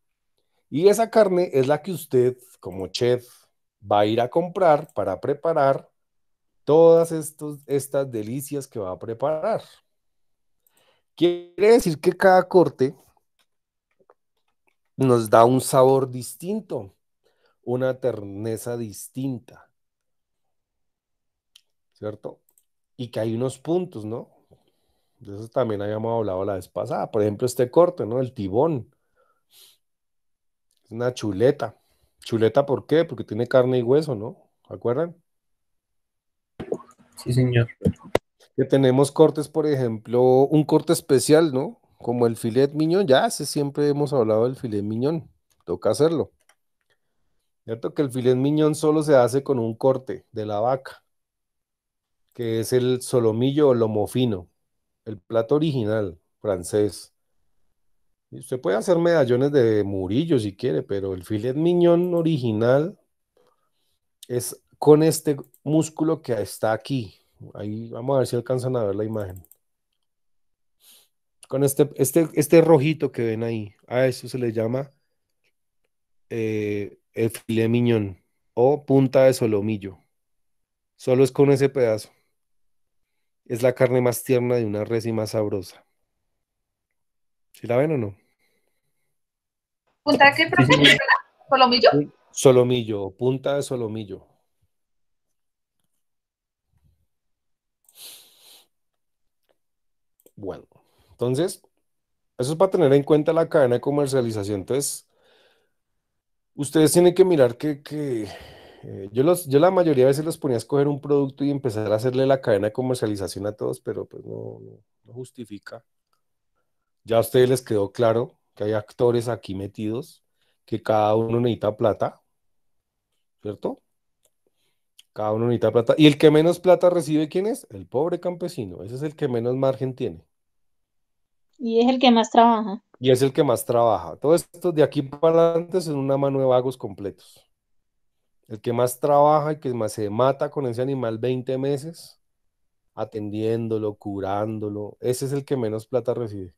Y esa carne es la que usted, como chef, va a ir a comprar para preparar todas estas delicias que va a preparar. Quiere decir que cada corte nos da un sabor distinto una terneza distinta, ¿cierto? Y que hay unos puntos, ¿no? De eso también habíamos hablado la vez pasada. Por ejemplo, este corte, ¿no? El tibón. Es una chuleta. ¿Chuleta por qué? Porque tiene carne y hueso, ¿no? ¿Acuerdan? Sí, señor. Que tenemos cortes, por ejemplo, un corte especial, ¿no? Como el filet miñón, ya siempre hemos hablado del filet miñón, toca hacerlo. ¿Cierto? Que el filet miñón solo se hace con un corte de la vaca, que es el solomillo o lomo fino, el plato original francés. usted puede hacer medallones de Murillo si quiere, pero el filet miñón original es con este músculo que está aquí. Ahí vamos a ver si alcanzan a ver la imagen. Con este, este, este rojito que ven ahí. A eso se le llama eh, el filé miñón o punta de solomillo. Solo es con ese pedazo. Es la carne más tierna de una res y más sabrosa. ¿si la ven o no? ¿Punta de qué, profe? ¿Solomillo? Solomillo, punta de solomillo. Bueno, entonces, eso es para tener en cuenta la cadena de comercialización. Entonces, Ustedes tienen que mirar que, eh, yo, los, yo la mayoría de veces los ponía a escoger un producto y empezar a hacerle la cadena de comercialización a todos, pero pues no, no justifica. Ya a ustedes les quedó claro que hay actores aquí metidos, que cada uno necesita plata, ¿cierto? Cada uno necesita plata. ¿Y el que menos plata recibe quién es? El pobre campesino. Ese es el que menos margen tiene. Y es el que más trabaja y es el que más trabaja. Todo esto de aquí para adelante es una mano de vagos completos. El que más trabaja y que más se mata con ese animal 20 meses, atendiéndolo, curándolo, ese es el que menos plata recibe.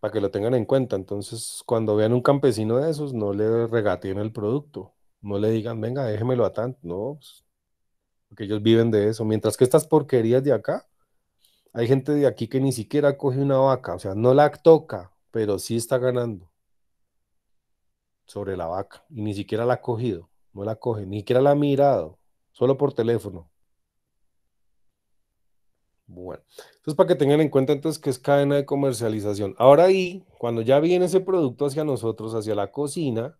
Para que lo tengan en cuenta. Entonces, cuando vean un campesino de esos, no le regateen el producto. No le digan, venga, déjemelo a tanto. No, pues, porque ellos viven de eso. Mientras que estas porquerías de acá, hay gente de aquí que ni siquiera coge una vaca, o sea, no la toca, pero sí está ganando sobre la vaca y ni siquiera la ha cogido, no la coge, ni siquiera la ha mirado, solo por teléfono. Bueno, entonces para que tengan en cuenta entonces que es cadena de comercialización. Ahora ahí, cuando ya viene ese producto hacia nosotros, hacia la cocina,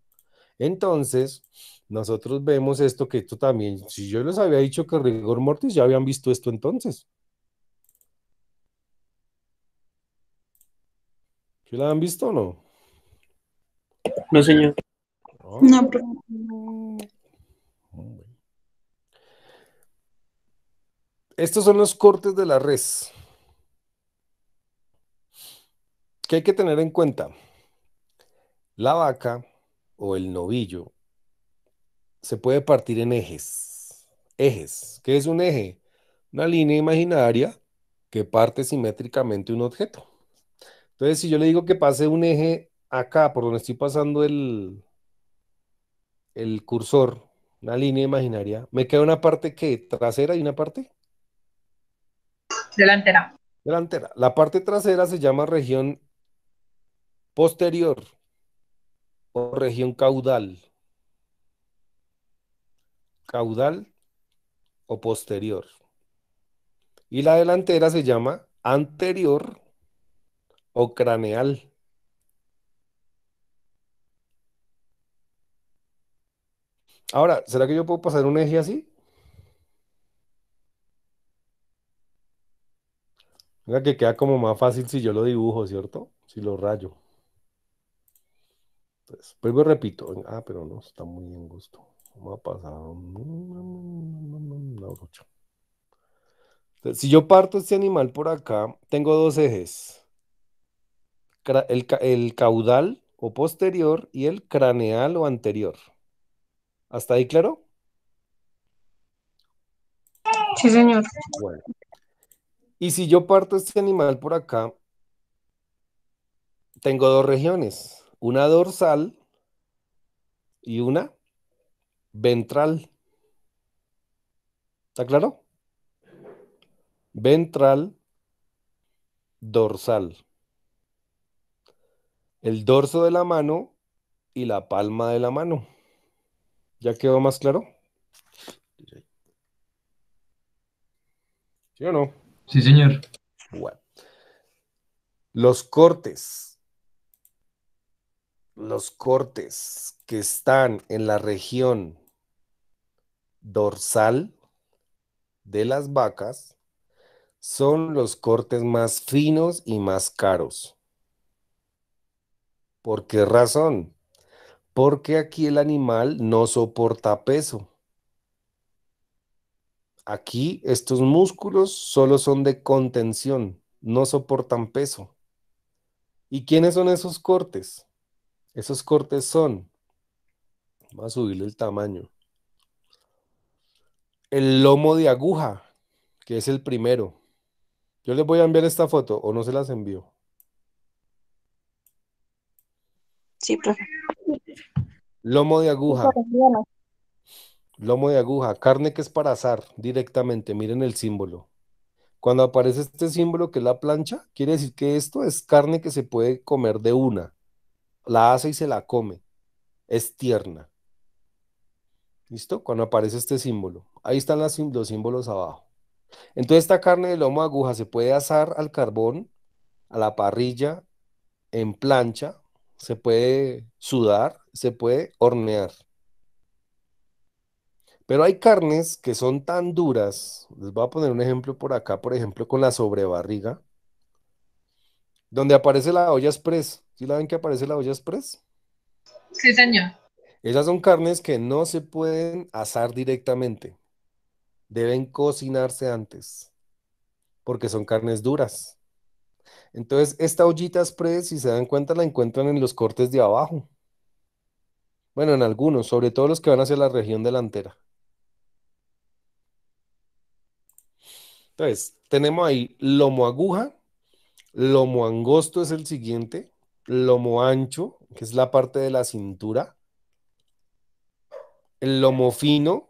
entonces nosotros vemos esto que esto también, si yo les había dicho que rigor mortis, ya habían visto esto entonces. la han visto o no? No, señor. No, pero... Estos son los cortes de la res. ¿Qué hay que tener en cuenta? La vaca o el novillo se puede partir en ejes. Ejes. ¿Qué es un eje? Una línea imaginaria que parte simétricamente un objeto. Entonces, si yo le digo que pase un eje acá, por donde estoy pasando el, el cursor, una línea imaginaria, ¿me queda una parte que trasera y una parte? Delantera. Delantera. La parte trasera se llama región posterior o región caudal. Caudal o posterior. Y la delantera se llama anterior o craneal. Ahora, ¿será que yo puedo pasar un eje así? Mira que queda como más fácil si yo lo dibujo, ¿cierto? Si lo rayo. Pues vuelvo repito. Ah, pero no, está muy en gusto. Vamos a pasar si yo parto este animal por acá, tengo dos ejes el, caudal o posterior y el craneal o anterior. ¿Hasta ahí claro? Sí, señor. Y si yo parto este animal por acá, tengo dos regiones, una dorsal y una ventral. ¿Está claro? Ventral, dorsal el dorso de la mano y la palma de la mano. ¿Ya quedó más claro? ¿Sí o no? Sí, señor. Los cortes. Los cortes que están en la región dorsal de las vacas son los cortes más finos y más caros. ¿Por qué razón? Porque aquí el animal no soporta peso. Aquí estos músculos solo son de contención, no soportan peso. ¿Y quiénes son esos cortes? Esos cortes son, vamos a subirle el tamaño, el lomo de aguja, que es el primero. Yo les voy a enviar esta foto o no se las envío. Sí, Lomo de aguja. Lomo de aguja, carne que es para asar directamente, miren el símbolo. Cuando aparece este símbolo que es la plancha, quiere decir que esto es carne que se puede comer de una. La hace y se la come. Es tierna. ¿Listo? Cuando aparece este símbolo. Ahí están los símbolos abajo. Entonces esta carne de lomo de aguja se puede asar al carbón, a la parrilla, en plancha se puede sudar, se puede hornear. Pero hay carnes que son tan duras, les voy a poner un ejemplo por acá, por ejemplo, con la sobrebarriga, donde aparece la olla express. ¿Sí la ven que aparece la olla express? Sí, señor. Esas son carnes que no se pueden asar directamente. Deben cocinarse antes, porque son carnes duras. Entonces, esta ollita spray, si se dan cuenta, la encuentran en los cortes de abajo. Bueno, en algunos, sobre todo los que van hacia la región delantera. Entonces, tenemos ahí lomo aguja, lomo angosto es el siguiente, lomo ancho, que es la parte de la cintura, el lomo fino,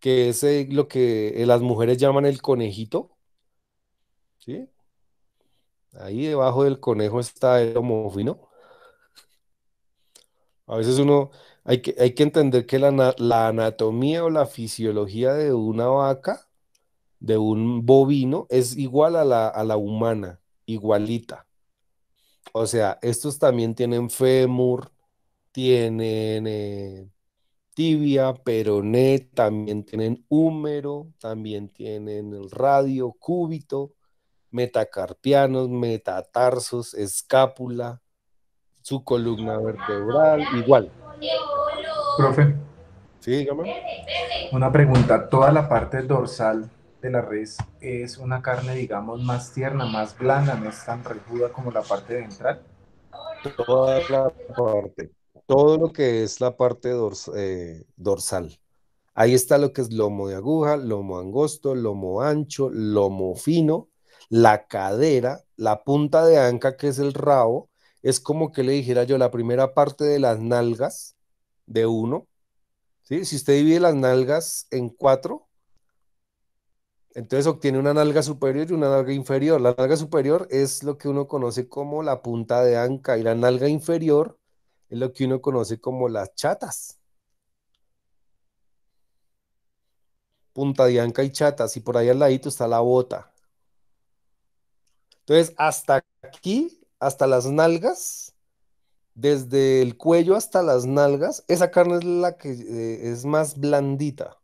que es eh, lo que eh, las mujeres llaman el conejito, ¿sí? Ahí debajo del conejo está el homófino. A veces uno hay que, hay que entender que la, anatomía o la fisiología de una vaca, de un bovino, es igual a la, humana, igualita. O sea, estos también tienen fémur, tienen eh, tibia, peroné, también tienen húmero, también tienen el radio, cúbito metacarpianos, metatarsos, escápula, su columna vertebral, igual. Profe. Sí, dígame. Una pregunta, toda la parte dorsal de la res es una carne, digamos, más tierna, más blanda, no es tan rejuda como la parte ventral. Toda la parte, todo lo que es la parte eh, dorsal. Ahí está lo que es lomo de aguja, lomo angosto, lomo ancho, lomo fino, la cadera, la punta de anca, que es el rabo, es como que le dijera yo la primera parte de las nalgas de uno. Si usted divide las nalgas en cuatro, entonces obtiene una nalga superior y una nalga inferior. La nalga superior es lo que uno conoce como la punta de anca y la nalga inferior es lo que uno conoce como las chatas. Punta de anca y chatas y por ahí al ladito está la bota. Entonces, hasta aquí, hasta las nalgas, desde el cuello hasta las nalgas, esa carne es la que eh, es más blandita,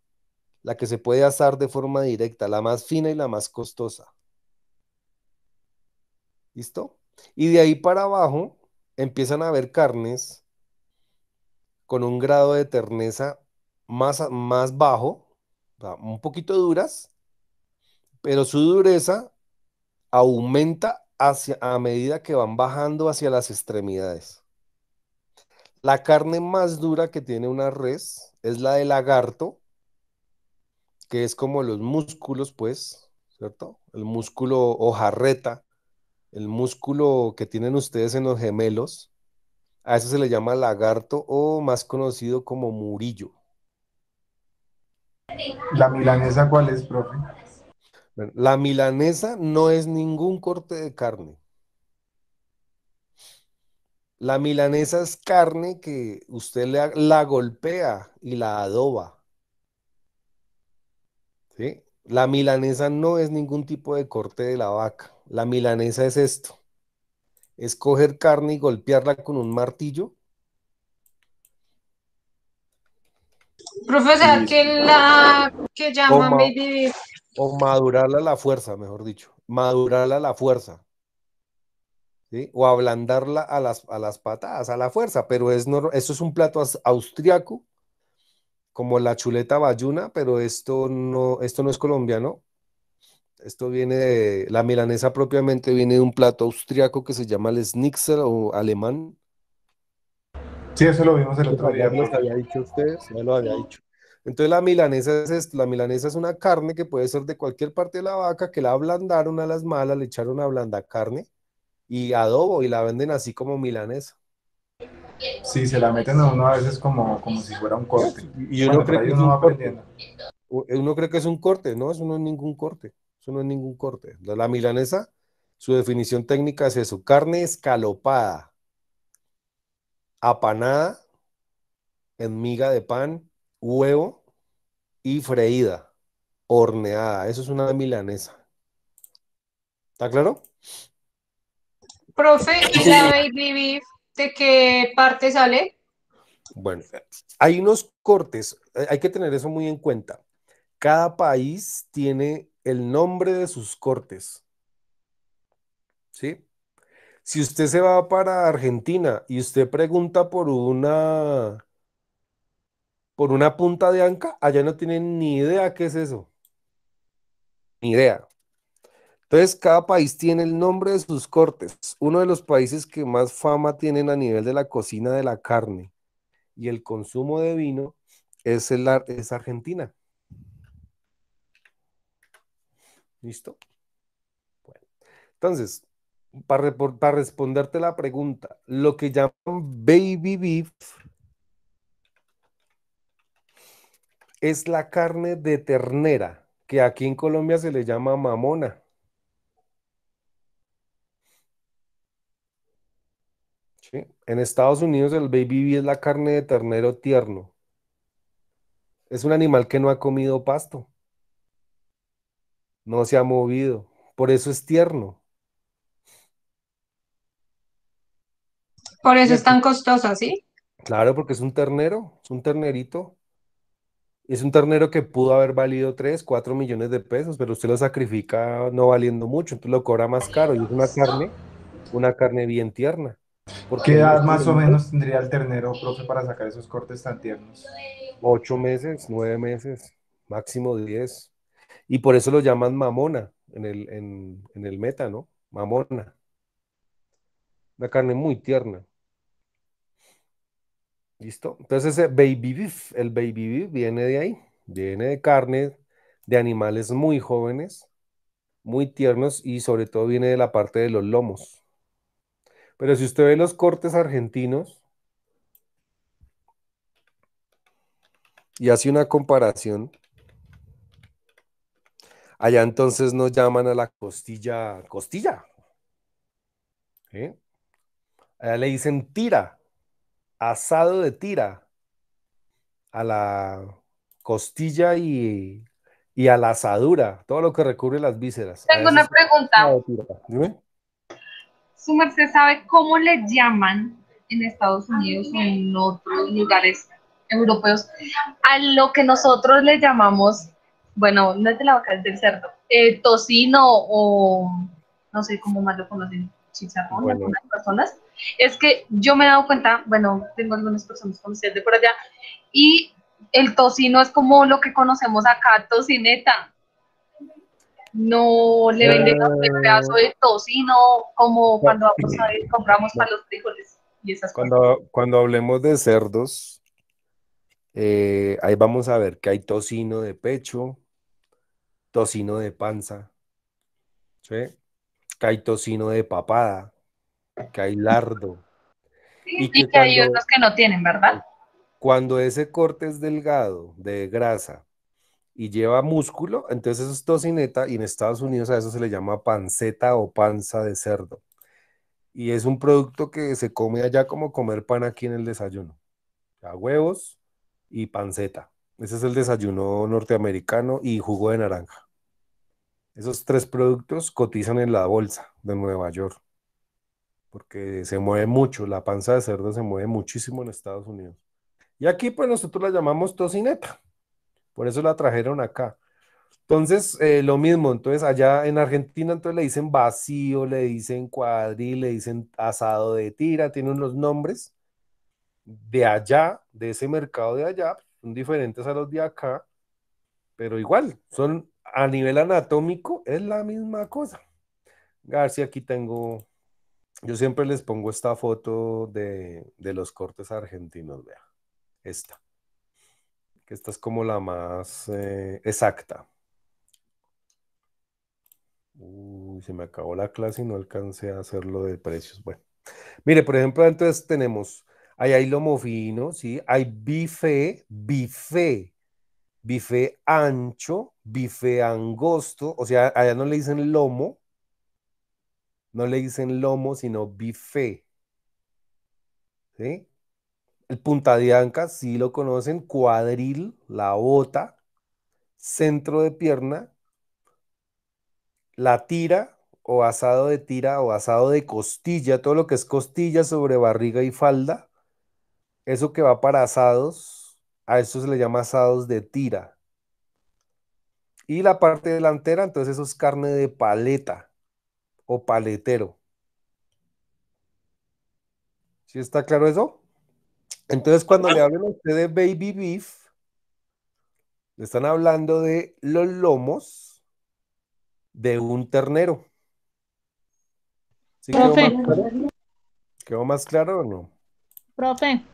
la que se puede asar de forma directa, la más fina y la más costosa. ¿Listo? Y de ahí para abajo empiezan a haber carnes con un grado de terneza más, más bajo, un poquito duras, pero su dureza aumenta hacia, a medida que van bajando hacia las extremidades. La carne más dura que tiene una res es la de lagarto, que es como los músculos, pues, ¿cierto? El músculo hojarreta, el músculo que tienen ustedes en los gemelos. A eso se le llama lagarto o más conocido como murillo. ¿La milanesa cuál es, profe? la milanesa no es ningún corte de carne. La milanesa es carne que usted la golpea y la adoba. ¿Sí? La milanesa no es ningún tipo de corte de la vaca. La milanesa es esto. Es coger carne y golpearla con un martillo. Profesor, que la que llaman baby o madurarla a la fuerza, mejor dicho. Madurarla a la fuerza. O ablandarla a las, a las patadas, a la fuerza. Pero es no, eso es un plato austriaco, como la chuleta bayuna, pero esto no, esto no es colombiano. Esto viene de, la milanesa propiamente viene de un plato austriaco que se llama el schnitzel o alemán. Sí, eso lo vimos el otro día. no había dicho ustedes, lo había dicho. Entonces la milanesa es la milanesa es una carne que puede ser de cualquier parte de la vaca, que la ablandaron a las malas, le echaron a blanda carne y adobo y la venden así como milanesa. Sí, se la meten a uno a veces como, como si fuera un corte. Y uno, cree que eh, uno cree que es un corte, no, eso no es ningún corte, eso no es ningún corte. La milanesa, su definición técnica es eso, carne escalopada, apanada en miga de pan huevo y freída, horneada. Eso es una milanesa. ¿Está claro? Profe, ¿y la de qué parte sale? Bueno, hay unos cortes, eh, hay que tener eso muy en cuenta. Cada país tiene el nombre de sus cortes. ¿Sí? Si usted se va para Argentina y usted pregunta por una por una punta de anca, allá no tienen ni idea qué es eso. Ni idea. Entonces, cada país tiene el nombre de sus cortes. Uno de los países que más fama tienen a nivel de la cocina de la carne y el consumo de vino es, el, es Argentina. ¿Listo? Bueno, entonces, para, para responderte la pregunta, lo que llaman baby beef es la carne de ternera, que aquí en Colombia se le llama mamona. En Estados Unidos el baby bee es la carne de ternero tierno. Es un animal que no ha comido pasto. No se ha movido. Por eso es tierno. Por eso es tan costosa, ¿sí? Claro, porque es un ternero, es un ternerito. Es un ternero que pudo haber valido 3, 4 millones de pesos, pero usted lo sacrifica no valiendo mucho, entonces lo cobra más caro. Y es una carne, una carne bien tierna. ¿Qué edad más o menos tendría el ternero, profe, para sacar esos cortes tan tiernos? Ocho meses, nueve meses, máximo 10. Y por eso lo llaman mamona en el, en el meta, ¿no? Mamona. Una carne muy tierna. ¿Listo? Entonces ese baby beef, el baby beef viene de ahí, viene de carne de animales muy jóvenes, muy tiernos y sobre todo viene de la parte de los lomos. Pero si usted ve los cortes argentinos y hace una comparación, allá entonces nos llaman a la costilla, costilla. ¿eh? Allá le dicen tira asado de tira a la costilla y, a la asadura, todo lo que recubre las vísceras. Tengo una pregunta. Su merced sabe cómo le llaman en Estados Unidos o en otros lugares europeos a lo que nosotros le llamamos, bueno, no es de la vaca, es del cerdo, eh, tocino o no sé cómo más lo conocen, chicharrón algunas personas es que yo me he dado cuenta, bueno, tengo algunas personas conocidas de por allá, y el tocino es como lo que conocemos acá, tocineta. No le venden un eh. pedazo de tocino como cuando vamos a ir, compramos para los frijoles y esas cuando, cosas. Cuando hablemos de cerdos, eh, ahí vamos a ver que hay tocino de pecho, tocino de panza, ¿sí? que hay tocino de papada, que hay lardo. y, que, hay otros que no tienen, ¿verdad? Cuando ese corte es delgado, de grasa, y lleva músculo, entonces eso es tocineta y en Estados Unidos a eso se le llama panceta o panza de cerdo. Y es un producto que se come allá como comer pan aquí en el desayuno. A huevos y panceta. Ese es el desayuno norteamericano y jugo de naranja. Esos tres productos cotizan en la bolsa de Nueva York porque se mueve mucho, la panza de cerdo se mueve muchísimo en Estados Unidos. Y aquí pues nosotros la llamamos tocineta, por eso la trajeron acá. Entonces, eh, lo mismo, entonces allá en Argentina entonces le dicen vacío, le dicen cuadril, le dicen asado de tira, tienen los nombres de allá, de ese mercado de allá, son diferentes a los de acá, pero igual, son a nivel anatómico, es la misma cosa. García, aquí tengo yo siempre les pongo esta foto de, los cortes argentinos, vea. Esta. Esta es como la más eh, exacta. Uy, se me acabó la clase y no alcancé a hacerlo de precios. Bueno, mire, por ejemplo, entonces tenemos, ahí hay lomo fino, ¿sí? Hay bife, bife, bife ancho, bife angosto, o sea, allá no le dicen lomo, no le dicen lomo, sino bife. ¿Sí? El puntadianca, si lo conocen, cuadril, la bota, centro de pierna, la tira o asado de tira o asado de costilla, todo lo que es costilla sobre barriga y falda, eso que va para asados, a eso se le llama asados de tira. Y la parte delantera, entonces eso es carne de paleta o paletero. ¿Sí está claro eso? Entonces, cuando le ah. hablan a usted de baby beef, le están hablando de los lomos de un ternero. ¿Sí quedó Más claro? o no? Profe.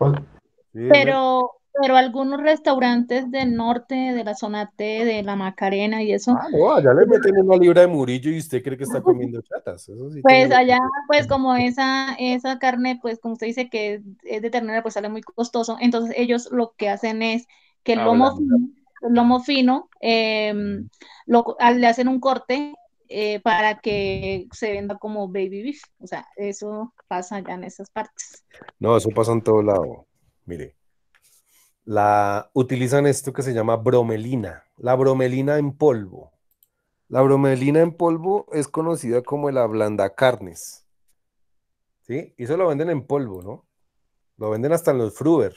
pero pero algunos restaurantes del norte, de la zona T, de la Macarena y eso. Ah, no, allá le meten una libra de murillo y usted cree que está comiendo chatas. pues allá, pues como esa, esa carne, pues como usted dice que es de ternera, pues sale muy costoso. Entonces ellos lo que hacen es que el ah, lomo, fino, em, mm. lomo fino ah, le hacen un corte eh, para que se venda como baby beef. O sea, eso pasa allá en esas partes. No, eso pasa en todo lado. Mire la, utilizan esto que se llama bromelina, la bromelina en polvo. La bromelina en polvo es conocida como el blanda ¿Sí? Y eso lo venden en polvo, ¿no? Lo venden hasta en los fruber.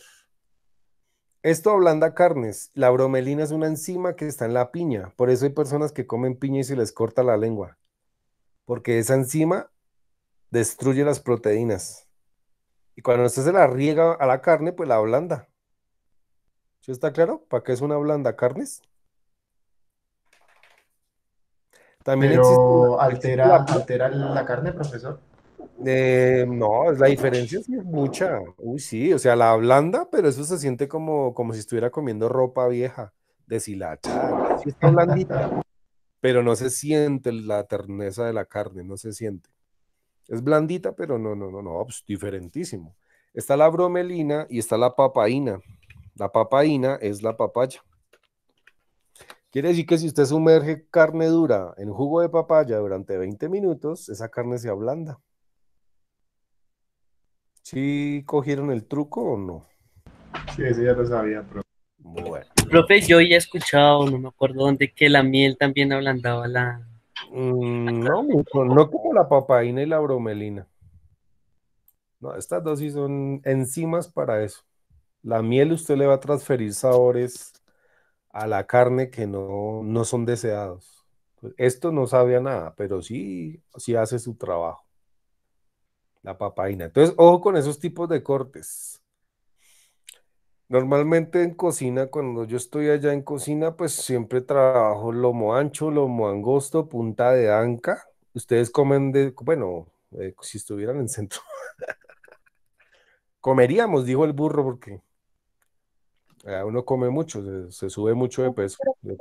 Esto ablanda carnes. La bromelina es una enzima que está en la piña. Por eso hay personas que comen piña y se les corta la lengua. Porque esa enzima destruye las proteínas. Y cuando usted se la riega a la carne, pues la ablanda. ¿Sí está claro? ¿Para qué es una blanda carnes? También altera, la... carne, profesor. Eh, no, la diferencia es mucha. Uy, sí, o sea, la blanda, pero eso se siente como, como si estuviera comiendo ropa vieja, de Sí está blandita, pero no se siente la terneza de la carne, no se siente. Es blandita, pero no, no, no, no, pues, diferentísimo. Está la bromelina y está la papaína. La papaína es la papaya. Quiere decir que si usted sumerge carne dura en jugo de papaya durante 20 minutos, esa carne se ablanda. ¿Sí cogieron el truco o no? Sí, sí, ya lo sabía, profe. Bueno. Profe, yo ya he escuchado, no me acuerdo dónde, que la miel también ablandaba la... Mm, no, no como la papaína y la bromelina. No, estas dos sí son enzimas para eso. La miel usted le va a transferir sabores a la carne que no, son deseados. Esto no sabe a nada, pero sí, hace su trabajo. La papaina. Entonces, ojo con esos tipos de cortes. Normalmente en cocina, cuando yo estoy allá en cocina, pues siempre trabajo lomo ancho, lomo angosto, punta de anca. Ustedes comen de, bueno, eh, si estuvieran en centro. Comeríamos, dijo el burro, porque eh, uno come mucho, se, sube mucho de peso. De,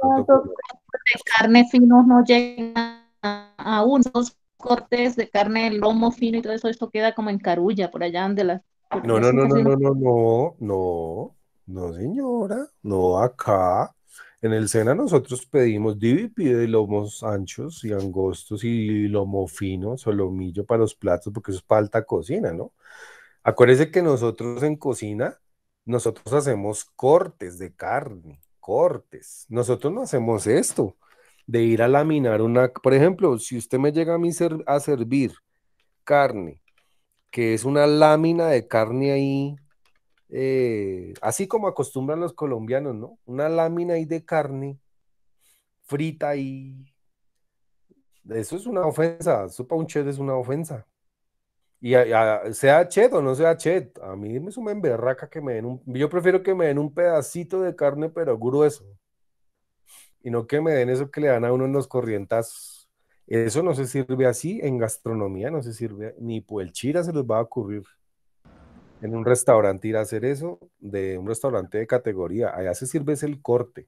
carne fino no llega a unos cortes de carne, lomo fino y todo eso, esto queda como en carulla, por allá donde las... No, no, no, no, no, no, no, no, no, señora, no acá. En el Sena nosotros pedimos divi pide lomos anchos y angostos y lomo fino, solomillo para los platos, porque eso es para alta cocina, ¿no? Acuérdese que nosotros en cocina nosotros hacemos cortes de carne, cortes. Nosotros no hacemos esto de ir a laminar una, por ejemplo, si usted me llega a mí a servir carne, que es una lámina de carne ahí, eh, así como acostumbran los colombianos, ¿no? Una lámina ahí de carne frita ahí. Eso es una ofensa, Supa un es una ofensa. Y sea chet o no sea chet, a mí me en berraca que me den un. Yo prefiero que me den un pedacito de carne, pero grueso. Y no que me den eso que le dan a uno en los corrientazos. Eso no se sirve así en gastronomía, no se sirve. Ni chira se les va a ocurrir. En un restaurante ir a hacer eso, de un restaurante de categoría. Allá se sirve es el corte.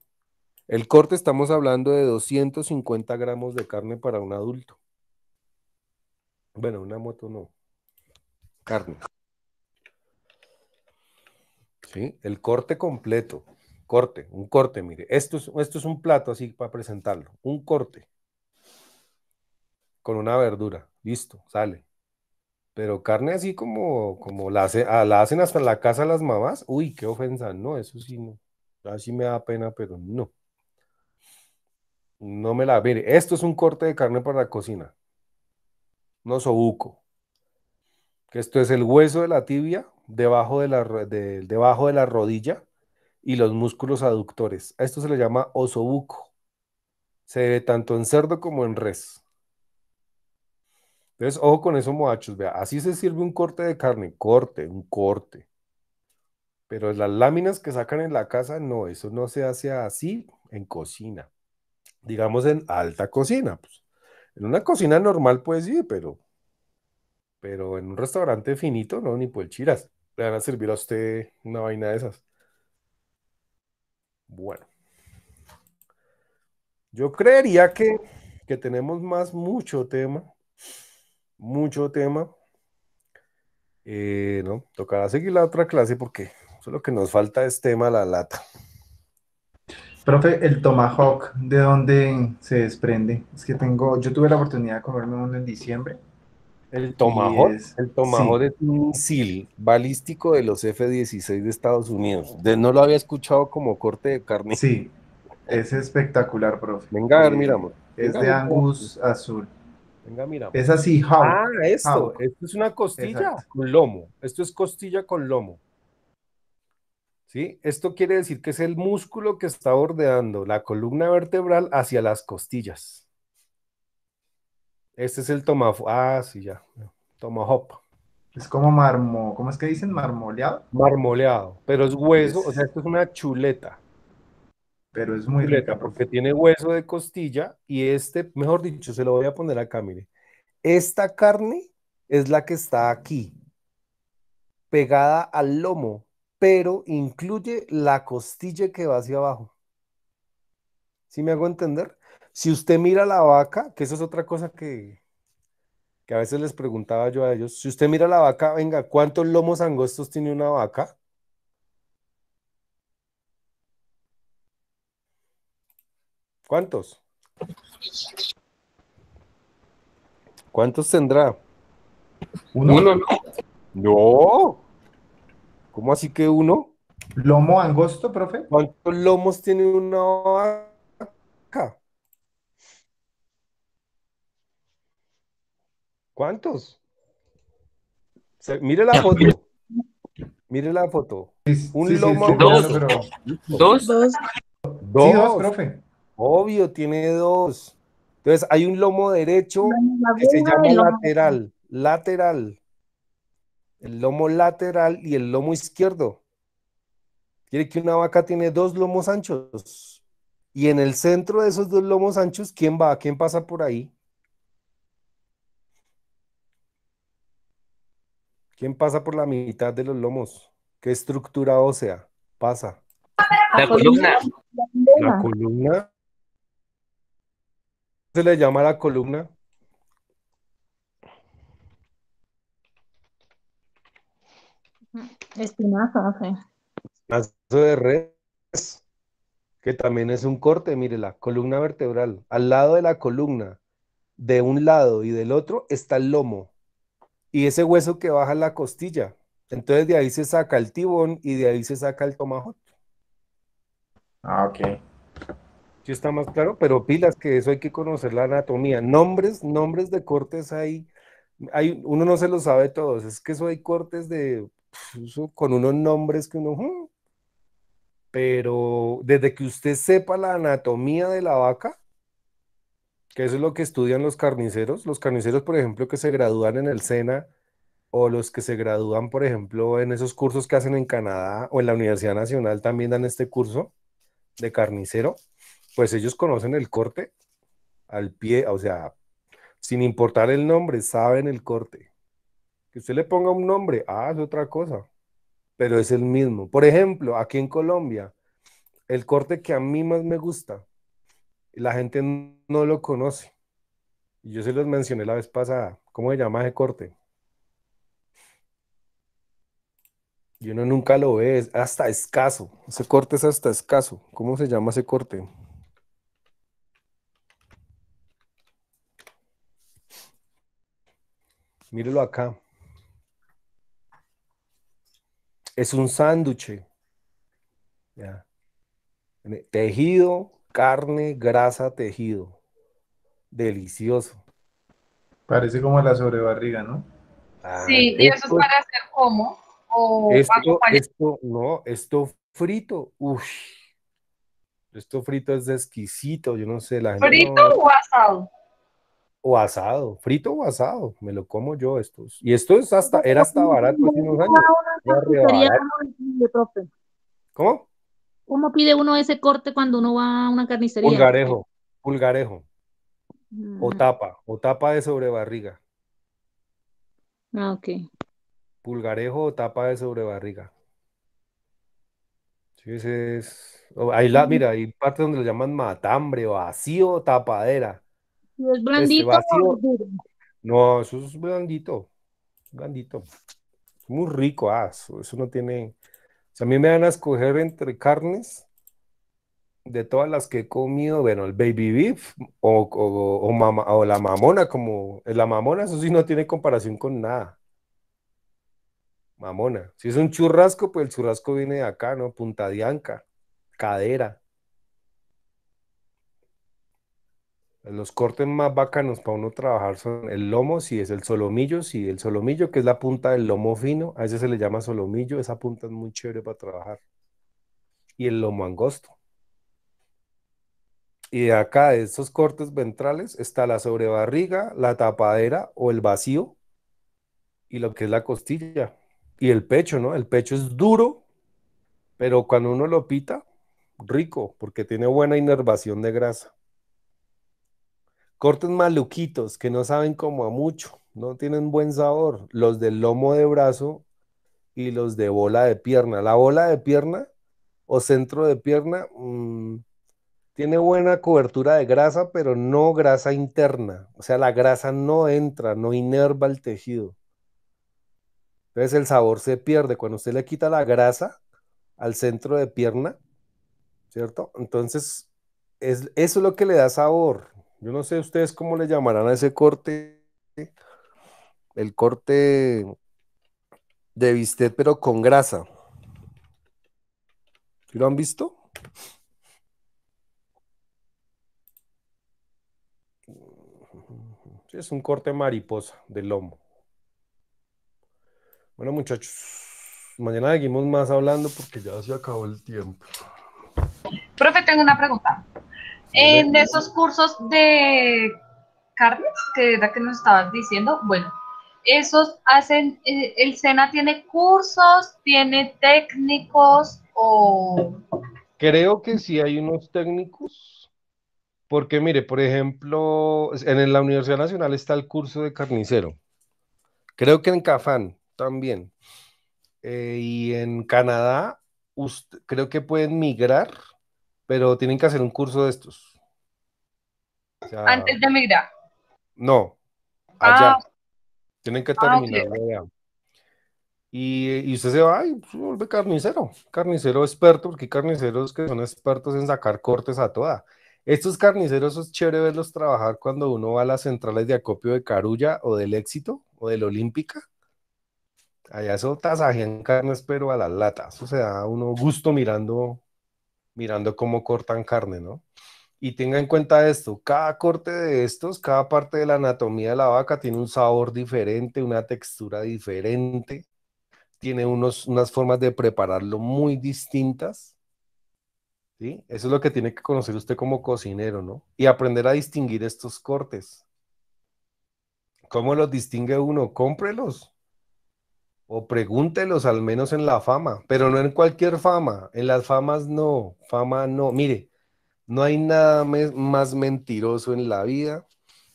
El corte estamos hablando de 250 gramos de carne para un adulto. Bueno, una moto no carne. ¿Sí? El corte completo. Corte, un corte, mire. Esto es, esto es un plato así para presentarlo. Un corte. Con una verdura. Listo, sale. Pero carne así como, como la, ah, la hacen hasta la casa las mamás. Uy, qué ofensa. No, eso sí no. Así me da pena, pero no. No me la. Mire, esto es un corte de carne para la cocina. No sobuco que esto es el hueso de la tibia, debajo de la, debajo de la rodilla y los músculos aductores. A esto se le llama osobuco. Se ve tanto en cerdo como en res. Entonces, ojo con eso, moachos. Vea, así se sirve un corte de carne. Corte, un corte. Pero las láminas que sacan en la casa, no, eso no se hace así en cocina. Digamos en alta cocina. Pues. En una cocina normal, pues sí, pero pero en un restaurante finito, no, ni por chiras. Le van a servir a usted una vaina de esas. Bueno. Yo creería que, que tenemos más mucho tema. Mucho tema. Eh, no, tocará seguir la otra clase porque solo que nos falta es tema la lata. Profe, el tomahawk, ¿de dónde se desprende? Es que tengo, yo tuve la oportunidad de comerme uno en diciembre el Tomahawk, el Tomahawk es un misil balístico de los F-16 de Estados Unidos. no lo había escuchado como corte de carne. Sí, es espectacular, profe. Venga a ver, eh, miramos. Es de Angus azul. Venga, miramos. Es así, Hawk. Ah, esto, esto es una costilla con lomo. Esto es costilla con lomo. ¿Sí? Esto quiere decir que es el músculo que está bordeando la columna vertebral hacia las costillas. Este es el tomafo Ah, sí, ya. Tomahop. Es como marmo, ¿cómo es que dicen? Marmoleado. Marmoleado, pero es hueso, o sea, esto es una chuleta. Pero es muy chuleta porque tiene hueso de costilla y este, mejor dicho, se lo voy a poner acá, mire. Esta carne es la que está aquí, pegada al lomo, pero incluye la costilla que va hacia abajo. ¿Sí me hago entender? Si usted mira la vaca, que eso es otra cosa que, que a veces les preguntaba yo a ellos, si usted mira la vaca, venga, ¿cuántos lomos angostos tiene una vaca? ¿Cuántos? ¿Cuántos tendrá? Uno. uno. No. ¿Cómo así que uno? Lomo angosto, profe. ¿Cuántos lomos tiene una vaca? ¿Cuántos? mire la foto. Mire la foto. Un lomo. dos, dos. Dos. profe. Obvio, tiene dos. Entonces, hay un lomo derecho que se llama lateral. Lateral. El lomo lateral y el lomo izquierdo. Quiere que una vaca tiene dos lomos anchos. Y en el centro de esos dos lomos anchos, ¿quién va? ¿Quién pasa por ahí? ¿Quién pasa por la mitad de los lomos? ¿Qué estructura ósea pasa? La, pues, columna. La columna. ¿Se le llama la columna? Espinazo, sí. Espinazo de res, que también es un corte, mire, la columna vertebral. Al lado de la columna, de un lado y del otro, está el lomo y ese hueso que baja la costilla. Entonces de ahí se saca el tibón y de ahí se saca el tomahawk. Ah, ok. Sí está más claro, pero pilas que eso hay que conocer la anatomía. Nombres, nombres de cortes hay, hay uno no se lo sabe todos, es que eso hay cortes de con unos nombres que uno hmm". pero desde que usted sepa la anatomía de la vaca, que eso es lo que estudian los carniceros. Los carniceros, por ejemplo, que se gradúan en el SENA o los que se gradúan, por ejemplo, en esos cursos que hacen en Canadá o en la Universidad Nacional también dan este curso de carnicero, pues ellos conocen el corte al pie, o sea, sin importar el nombre, saben el corte. Que usted le ponga un nombre, ah, es otra cosa, pero es el mismo. Por ejemplo, aquí en Colombia, el corte que a mí más me gusta la gente no lo conoce. Y yo se los mencioné la vez pasada. ¿Cómo se llama ese corte? yo uno nunca lo ve, es hasta escaso. Ese corte es hasta escaso. ¿Cómo se llama ese corte? Mírelo acá. Es un sándwich. Tejido Carne, grasa, tejido. Delicioso. Parece como la sobrebarriga, ¿no? Ah, sí, y eso es para hacer como. O esto, no, esto frito, uff. Esto frito es exquisito, yo no sé. La ¿Frito o asado? O asado, frito o asado, me lo como yo estos. Y esto es hasta, era hasta barato hace unos años. ¿Cómo? ¿Cómo pide uno ese corte cuando uno va a una carnicería? Pulgarejo, pulgarejo. O tapa, o tapa de sobrebarriga. Ah, ok. Pulgarejo o tapa de sobrebarriga. Sí, Ahí la, mira, hay parte donde lo llaman matambre, vacío, tapadera. es este, blandito No, eso es blandito. Blandito. Muy rico, ah, eso, eso no tiene. Si a mí me van a escoger entre carnes de todas las que he comido, bueno, el baby beef o, o, o la mamona, como eh, la mamona, eso sí no tiene comparación con nada. Mamona. Si es un churrasco, pues el churrasco viene de acá, ¿no? Punta de cadera. Los cortes más bacanos para uno trabajar son el lomo, si es el solomillo, si el solomillo, que es la punta del lomo fino, a ese se le llama solomillo, esa punta es muy chévere para trabajar. Y el lomo angosto. Y acá, de estos cortes ventrales, está la sobrebarriga, la tapadera o el vacío, y lo que es la costilla. Y el pecho, ¿no? El pecho es duro, pero cuando uno lo pita, rico, porque tiene buena inervación de grasa cortes maluquitos que no saben como a mucho, no tienen buen sabor, los del lomo de brazo y los de bola de pierna. La bola de pierna o centro de pierna mm, tiene buena cobertura de grasa, pero no grasa interna, o sea, la grasa no entra, no inerva el tejido. Entonces el sabor se pierde cuando usted le quita la grasa al centro de pierna, ¿cierto? Entonces es, eso es lo que le da sabor. Yo no sé ustedes cómo le llamarán a ese corte, el corte de bistec, pero con grasa. ¿Sí lo han visto? es un corte mariposa de lomo. Bueno, muchachos, mañana seguimos más hablando porque ya se acabó el tiempo. Profe, tengo una pregunta. En esos cursos de carnes que era que nos estabas diciendo, bueno, esos hacen, eh, el SENA tiene cursos, tiene técnicos o... Creo que sí hay unos técnicos, porque mire, por ejemplo, en la Universidad Nacional está el curso de carnicero, creo que en Cafán también, eh, y en Canadá creo que pueden migrar pero tienen que hacer un curso de estos. Antes de emigrar. No, allá. Ah. Tienen que ah, terminar Y, usted se va y pues, vuelve carnicero, carnicero experto, porque carniceros que son expertos en sacar cortes a toda. Estos carniceros es chévere verlos trabajar cuando uno va a las centrales de acopio de Carulla o del Éxito o del Olímpica. Allá eso tasajean carnes, pero a las latas. O sea, uno gusto mirando mirando cómo cortan carne, ¿no? Y tenga en cuenta esto, cada corte de estos, cada parte de la anatomía de la vaca tiene un sabor diferente, una textura diferente, tiene unas formas de prepararlo muy distintas. ¿sí? Eso es lo que tiene que conocer usted como cocinero, ¿no? Y aprender a distinguir estos cortes. ¿Cómo los distingue uno? Cómprelos. O pregúntelos al menos en la fama, pero no en cualquier fama. En las famas no, fama no. Mire, no hay nada más mentiroso en la vida.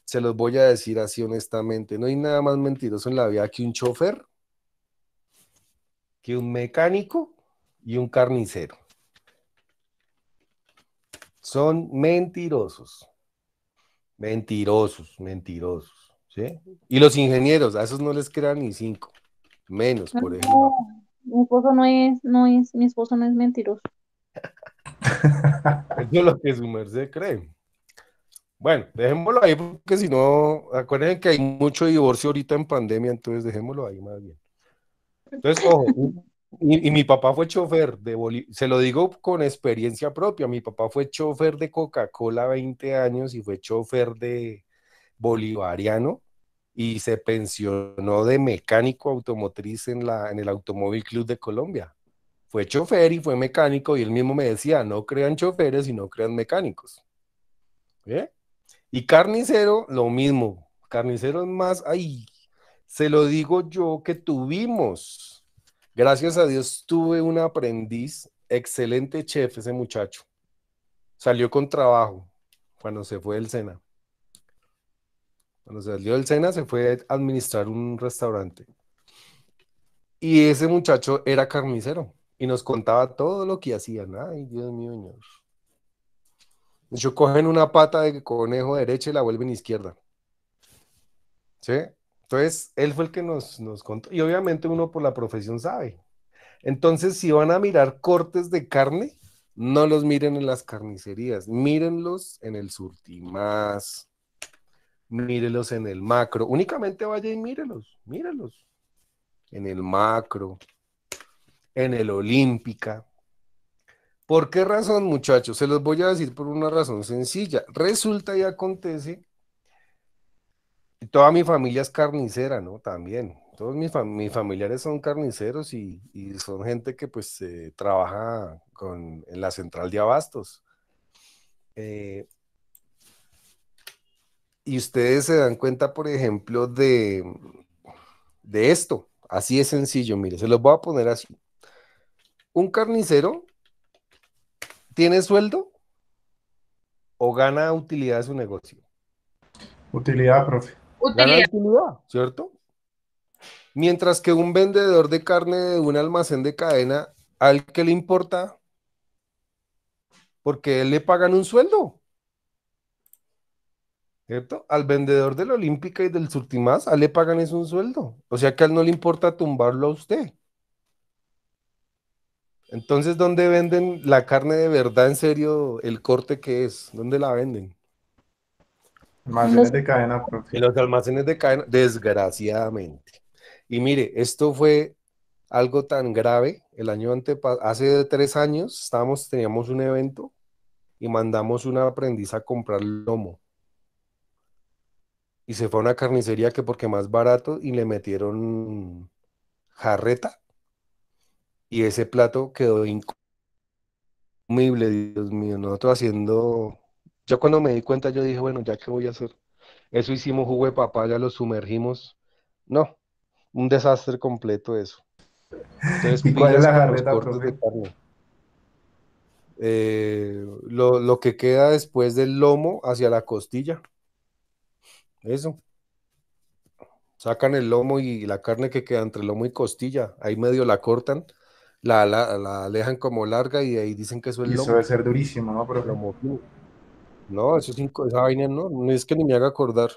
Se los voy a decir así honestamente. No hay nada más mentiroso en la vida que un chofer, que un mecánico y un carnicero. Son mentirosos. Mentirosos, mentirosos. ¿sí? Y los ingenieros, a esos no les crean ni cinco menos, por ejemplo. Mi esposo no es, no es, mi esposo no es mentiroso. Eso es lo que su merced cree. Bueno, dejémoslo ahí porque si no, acuérdense que hay mucho divorcio ahorita en pandemia, entonces dejémoslo ahí más bien. Entonces, ojo, y, y, mi papá fue chofer de Bolivia, se lo digo con experiencia propia, mi papá fue chofer de Coca-Cola 20 años y fue chofer de bolivariano y se pensionó de mecánico automotriz en, la, en el Automóvil Club de Colombia. Fue chofer y fue mecánico y él mismo me decía, no crean choferes y no crean mecánicos. ¿Eh? Y carnicero, lo mismo. Carnicero es más, ay, se lo digo yo que tuvimos. Gracias a Dios tuve un aprendiz, excelente chef ese muchacho. Salió con trabajo cuando se fue del Sena. Cuando salió del Sena, se fue a administrar un restaurante. Y ese muchacho era carnicero y nos contaba todo lo que hacían. Ay, Dios mío, señor. De cogen una pata de conejo derecha y la vuelven izquierda. ¿Sí? Entonces, él fue el que nos, contó. Y obviamente uno por la profesión sabe. Entonces, si van a mirar cortes de carne, no los miren en las carnicerías, mírenlos en el más mírelos en el macro. Únicamente vaya y mírelos, mírelos. En el macro, en el Olímpica. ¿Por qué razón, muchachos? Se los voy a decir por una razón sencilla. Resulta y acontece, toda mi familia es carnicera, ¿no? También. Todos mis, mis familiares son carniceros y, son gente que pues trabaja con, en la central de abastos. Eh, y ustedes se dan cuenta, por ejemplo, de, de esto. Así es sencillo, mire, se los voy a poner así. Un carnicero tiene sueldo o gana utilidad de su negocio. Utilidad, profe. Utilidad. Gana utilidad, ¿cierto? Mientras que un vendedor de carne de un almacén de cadena, al que le importa, porque él le pagan un sueldo. ¿cierto? Al vendedor de la Olímpica y del Surtimás, a le pagan es un sueldo. O sea que a él no le importa tumbarlo a usted. Entonces, ¿dónde venden la carne de verdad en serio, el corte que es? ¿Dónde la venden? Almacenes de cadena, profe. En los almacenes de cadena, desgraciadamente. Y mire, esto fue algo tan grave. El año antepasado, hace tres años, estábamos, teníamos un evento y mandamos una aprendiz a comprar lomo y se fue a una carnicería que porque más barato y le metieron jarreta y ese plato quedó incomible, Dios mío, nosotros haciendo, yo cuando me di cuenta yo dije, bueno, ya qué voy a hacer, eso hicimos jugo de papaya, lo sumergimos, no, un desastre completo eso. Entonces, cuál es la jarreta? Eh, lo, lo que queda después del lomo hacia la costilla. Eso. Sacan el lomo y la carne que queda entre lomo y costilla. Ahí medio la cortan, la, la, alejan como larga y ahí dicen que eso es lomo. Eso debe ser durísimo, ¿no? Pero... Lomo. No, eso es cinco, esa vaina no, no es que ni me haga acordar.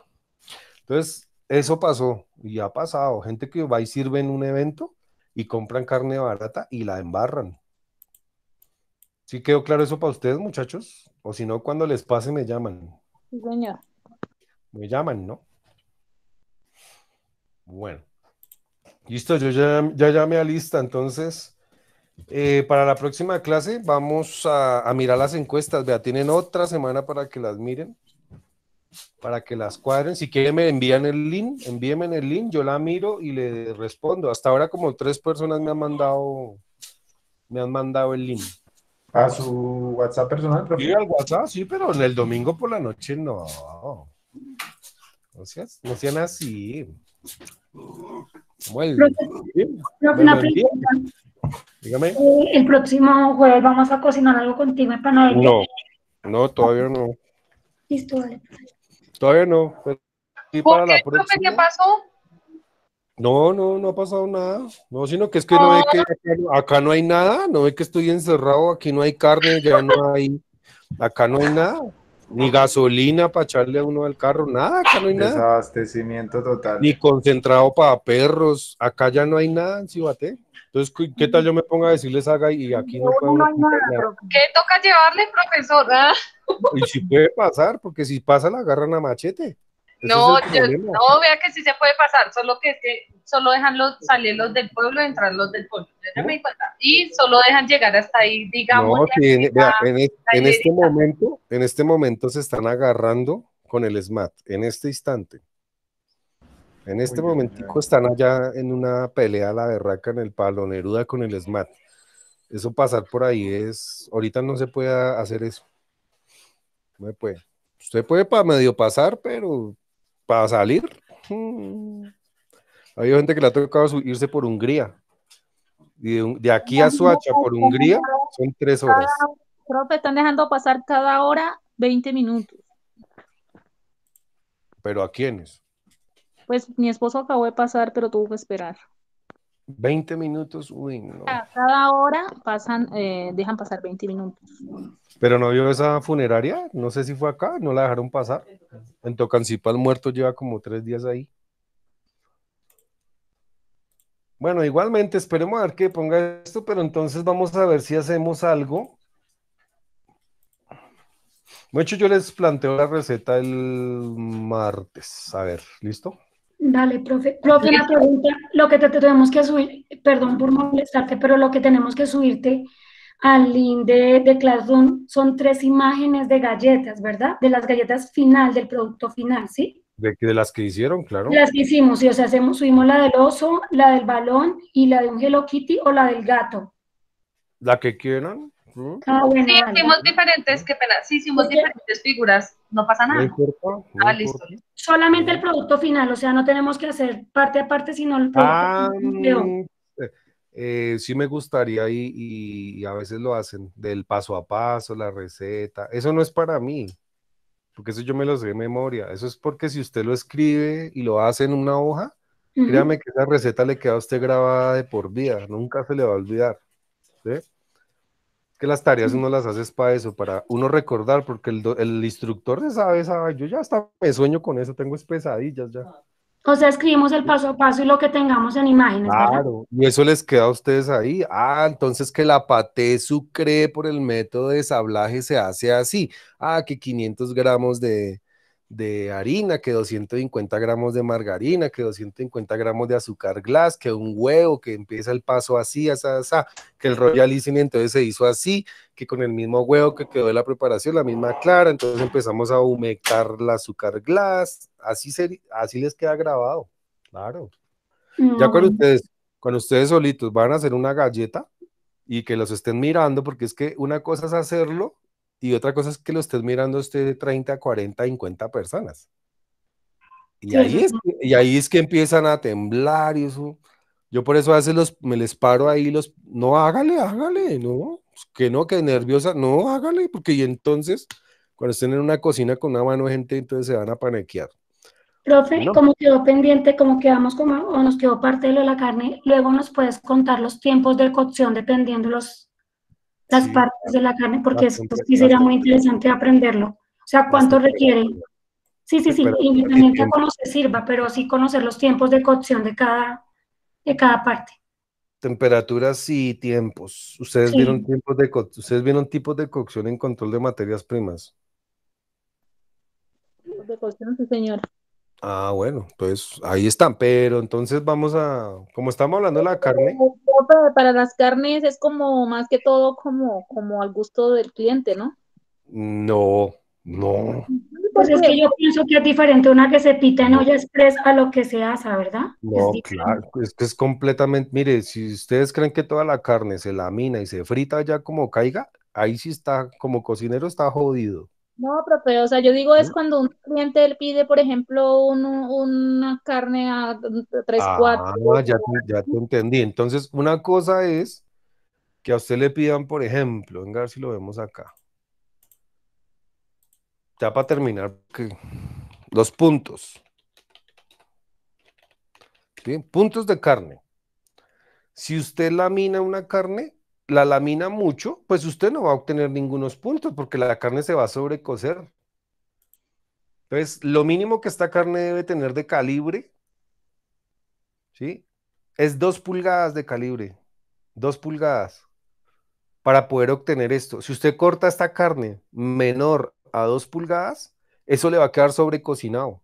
Entonces, eso pasó y ha pasado. Gente que va y sirve en un evento y compran carne barata y la embarran. ¿Sí quedó claro eso para ustedes, muchachos? O si no, cuando les pase me llaman. Sí, señor. Me llaman, ¿no? Bueno. Listo, yo ya, ya llamé a lista, entonces. Eh, para la próxima clase vamos a, mirar las encuestas. Vea, tienen otra semana para que las miren, para que las cuadren. Si quieren, me envían el link, envíenme el link, yo la miro y le respondo. Hasta ahora, como tres personas me han mandado, me han mandado el link. ¿A su WhatsApp personal? Sí, al WhatsApp, sí, pero en el domingo por la noche no. ¿No sea, así. el, Dígame. Eh, el próximo jueves vamos a cocinar algo contigo en No, no, todavía no. Listo, Todavía no. qué, pasó? No, no, no ha pasado nada. No, sino que es que no, ve que acá, acá, no hay nada, no ve que estoy encerrado, aquí no hay carne, ya no hay, acá no hay nada ni gasolina para echarle a uno al carro, nada, acá no hay nada. Desabastecimiento total. Ni concentrado para perros, acá ya no hay nada en Cibaté. Entonces, ¿qué tal yo me ponga a decirles haga y aquí no, no puedo? No, ¿Qué toca llevarle, profesor? Ah. Y si puede pasar, porque si pasa la agarran a machete. No, no, vea que sí se puede pasar, solo que solo dejan los, salir los del pueblo y entrar los del pueblo. ¿Eh? Y solo dejan llegar hasta ahí, digamos. en, este momento, en este momento se están agarrando con el SMAT, en este instante. En este momento momentico están allá en una pelea a la berraca en el palo Neruda con el SMAT. Eso pasar por ahí es, ahorita no se puede hacer eso. No se puede. Usted puede para medio pasar, pero para salir. Mm. Hay gente que le ha tocado irse por Hungría. de, aquí a Suacha por Hungría son tres horas. Pero están dejando pasar cada hora 20 minutos. ¿Pero a quiénes? Pues mi esposo acabó de pasar, pero tuvo que esperar. 20 minutos, uy, no. Cada hora pasan, eh, dejan pasar 20 minutos. Pero no vio esa funeraria, no sé si fue acá, no la dejaron pasar. En Tocancipal muerto lleva como tres días ahí. Bueno, igualmente esperemos a ver que ponga esto, pero entonces vamos a ver si hacemos algo. De hecho, yo les planteo la receta el martes. A ver, ¿listo? Dale, profe. Profe, una pregunta. Lo que te, tenemos que subir, perdón por molestarte, pero lo que tenemos que subirte al link de, Classroom son tres imágenes de galletas, ¿verdad? De las galletas final, del producto final, ¿sí? De, las que hicieron, claro. Las que hicimos, sí, o sea, hacemos, subimos la del oso, la del balón y la de un Hello Kitty o la del gato. La que quieran hicimos diferentes, figuras, no pasa nada. Ah, Solamente el producto final, o sea, no tenemos que hacer parte a parte, sino el producto ah, eh, eh, sí me gustaría y, a veces lo hacen, del paso a paso, la receta. Eso no es para mí, porque eso yo me lo sé de memoria. Eso es porque si usted lo escribe y lo hace en una hoja, créame que esa receta le queda a usted grabada de por vida, nunca se le va a olvidar que las tareas uno las hace para eso, para uno recordar, porque el, instructor se sabe, yo ya hasta me sueño con eso, tengo pesadillas ya. O sea, escribimos el paso a paso y lo que tengamos en imágenes. Claro, y eso les queda a ustedes ahí. Ah, entonces que la paté sucre por el método de sablaje se hace así. Ah, que 500 gramos de, de harina, que 250 gramos de margarina, que 250 gramos de azúcar glass, que un huevo, que empieza el paso así, que el Royal Icing entonces se hizo así, que con el mismo huevo que quedó de la preparación, la misma clara, entonces empezamos a humectar la azúcar glass, así, así les queda grabado, claro. Ya cuando ustedes, cuando ustedes solitos van a hacer una galleta y que los estén mirando, porque es que una cosa es hacerlo y otra cosa es que lo estés mirando usted 30, 40, 50 personas. Y, ahí es que, y ahí es que empiezan a temblar y eso. Yo por eso a veces los, me les paro ahí los, no hágale, hágale, no, pues que no, que nerviosa, no hágale, porque y entonces cuando estén en una cocina con una mano de gente, entonces se van a panequear. Profe, como quedó pendiente, como quedamos como, o nos quedó parte de de la carne, luego nos puedes contar los tiempos de cocción dependiendo los las partes de la carne, porque eso sí sería muy interesante aprenderlo. O sea, cuánto requiere. Sí, sí, sí, y también que conocer sirva, pero sí conocer los tiempos de cocción de cada, de cada parte. Temperaturas y tiempos. Ustedes vieron tiempos de ustedes vieron tipos de cocción en control de materias primas. De cocción, sí, Ah, bueno, pues ahí están, pero entonces vamos a, como estamos hablando de la este, carne. Para las carnes es como más que todo como, como al gusto del cliente, ¿no? No, no. Pues es que yo pienso que es diferente una que se pita en olla express a lo que se asa, ¿verdad? No, claro, es que es completamente, mire, si ustedes creen que toda la carne se lamina y se frita ya como caiga, ahí sí está, como cocinero está jodido. No, profe, o sea, yo digo es cuando un cliente le pide, por ejemplo, una carne a 3, ah, 4. Ya ya entendí. Entonces, una cosa es que a usted le pidan, por ejemplo, venga a ver si lo vemos acá. Ya para terminar, dos los puntos. Puntos de carne. Si usted lamina una carne, la lamina mucho, pues usted no va a obtener ningunos puntos porque la carne se va a sobrecocer. Entonces, lo mínimo que esta carne debe tener de calibre, ¿sí? Es dos pulgadas de calibre, dos pulgadas, para poder obtener esto. Si usted corta esta carne menor a dos pulgadas, eso le va a quedar sobrecocinado.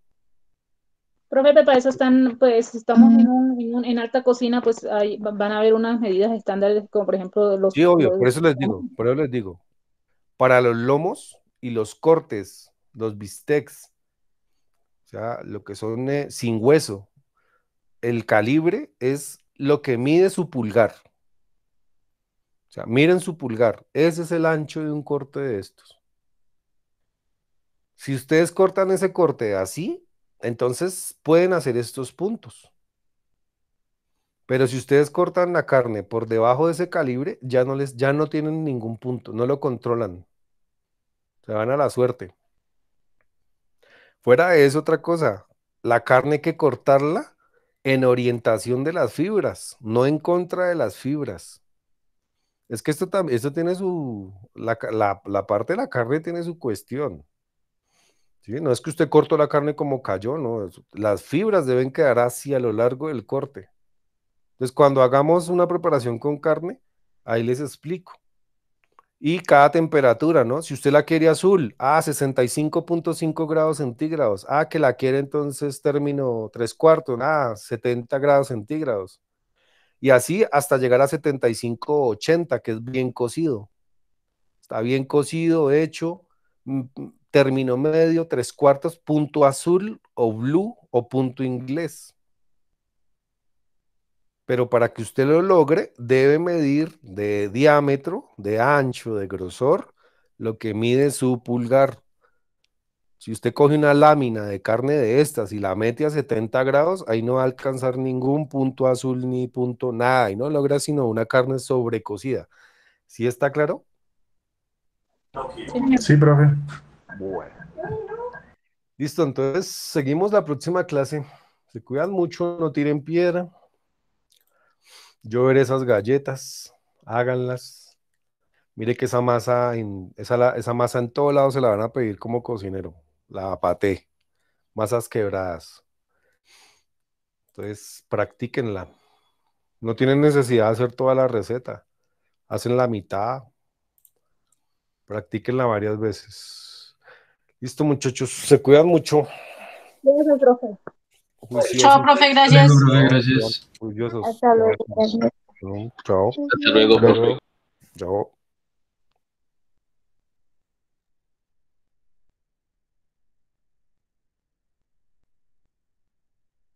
Profe para eso están, pues estamos mm. en, alta cocina, pues van a haber unas medidas estándares, como por ejemplo los... Sí, obvio, por eso les digo, por eso les digo. Para los lomos y los cortes, los bistecs, o sea, lo que son eh, sin hueso, el calibre es lo que mide su pulgar. O sea, miren su pulgar, ese es el ancho de un corte de estos. Si ustedes cortan ese corte así, entonces pueden hacer estos puntos. Pero si ustedes cortan la carne por debajo de ese calibre, ya no les, ya no tienen ningún punto, no lo controlan. Se van a la suerte. Fuera es otra cosa. La carne hay que cortarla en orientación de las fibras, no en contra de las fibras. Es que esto también, esto tiene su, la parte de la carne tiene su cuestión. No es que usted cortó la carne como cayó, no. Las fibras deben quedar así a lo largo del corte. Entonces, cuando hagamos una preparación con carne, ahí les explico. Y cada temperatura, ¿no? Si usted la quiere azul, ah, 65.5 grados centígrados. Ah, que la quiere entonces término tres cuartos, ah, 70 grados centígrados. Y así hasta llegar a 75-80, que es bien cocido. Está bien cocido, hecho, mm, mm, término medio, tres cuartos, punto azul o blue o punto inglés. Pero para que usted lo logre, debe medir de diámetro, de ancho, de grosor, lo que mide su pulgar. Si usted coge una lámina de carne de estas y la mete a 70 grados, ahí no va a alcanzar ningún punto azul ni punto nada, y no logra sino una carne sobrecocida. ¿Sí está claro? Sí, profe. Bueno. Listo, entonces seguimos la próxima clase. Se cuidan mucho, no tiren piedra. Yo veré esas galletas, háganlas. Mire que esa masa en, esa, masa en todo lado se la van a pedir como cocinero. La paté. Masas quebradas. Entonces, practíquenla. No tienen necesidad de hacer toda la receta. Hacen la mitad. Practíquenla varias veces. Listo, muchachos, se cuidan mucho. Gracias, profe. Pues Chao, profe, gracias. gracias. Hasta luego. Chao. Hasta luego, profe. Chao.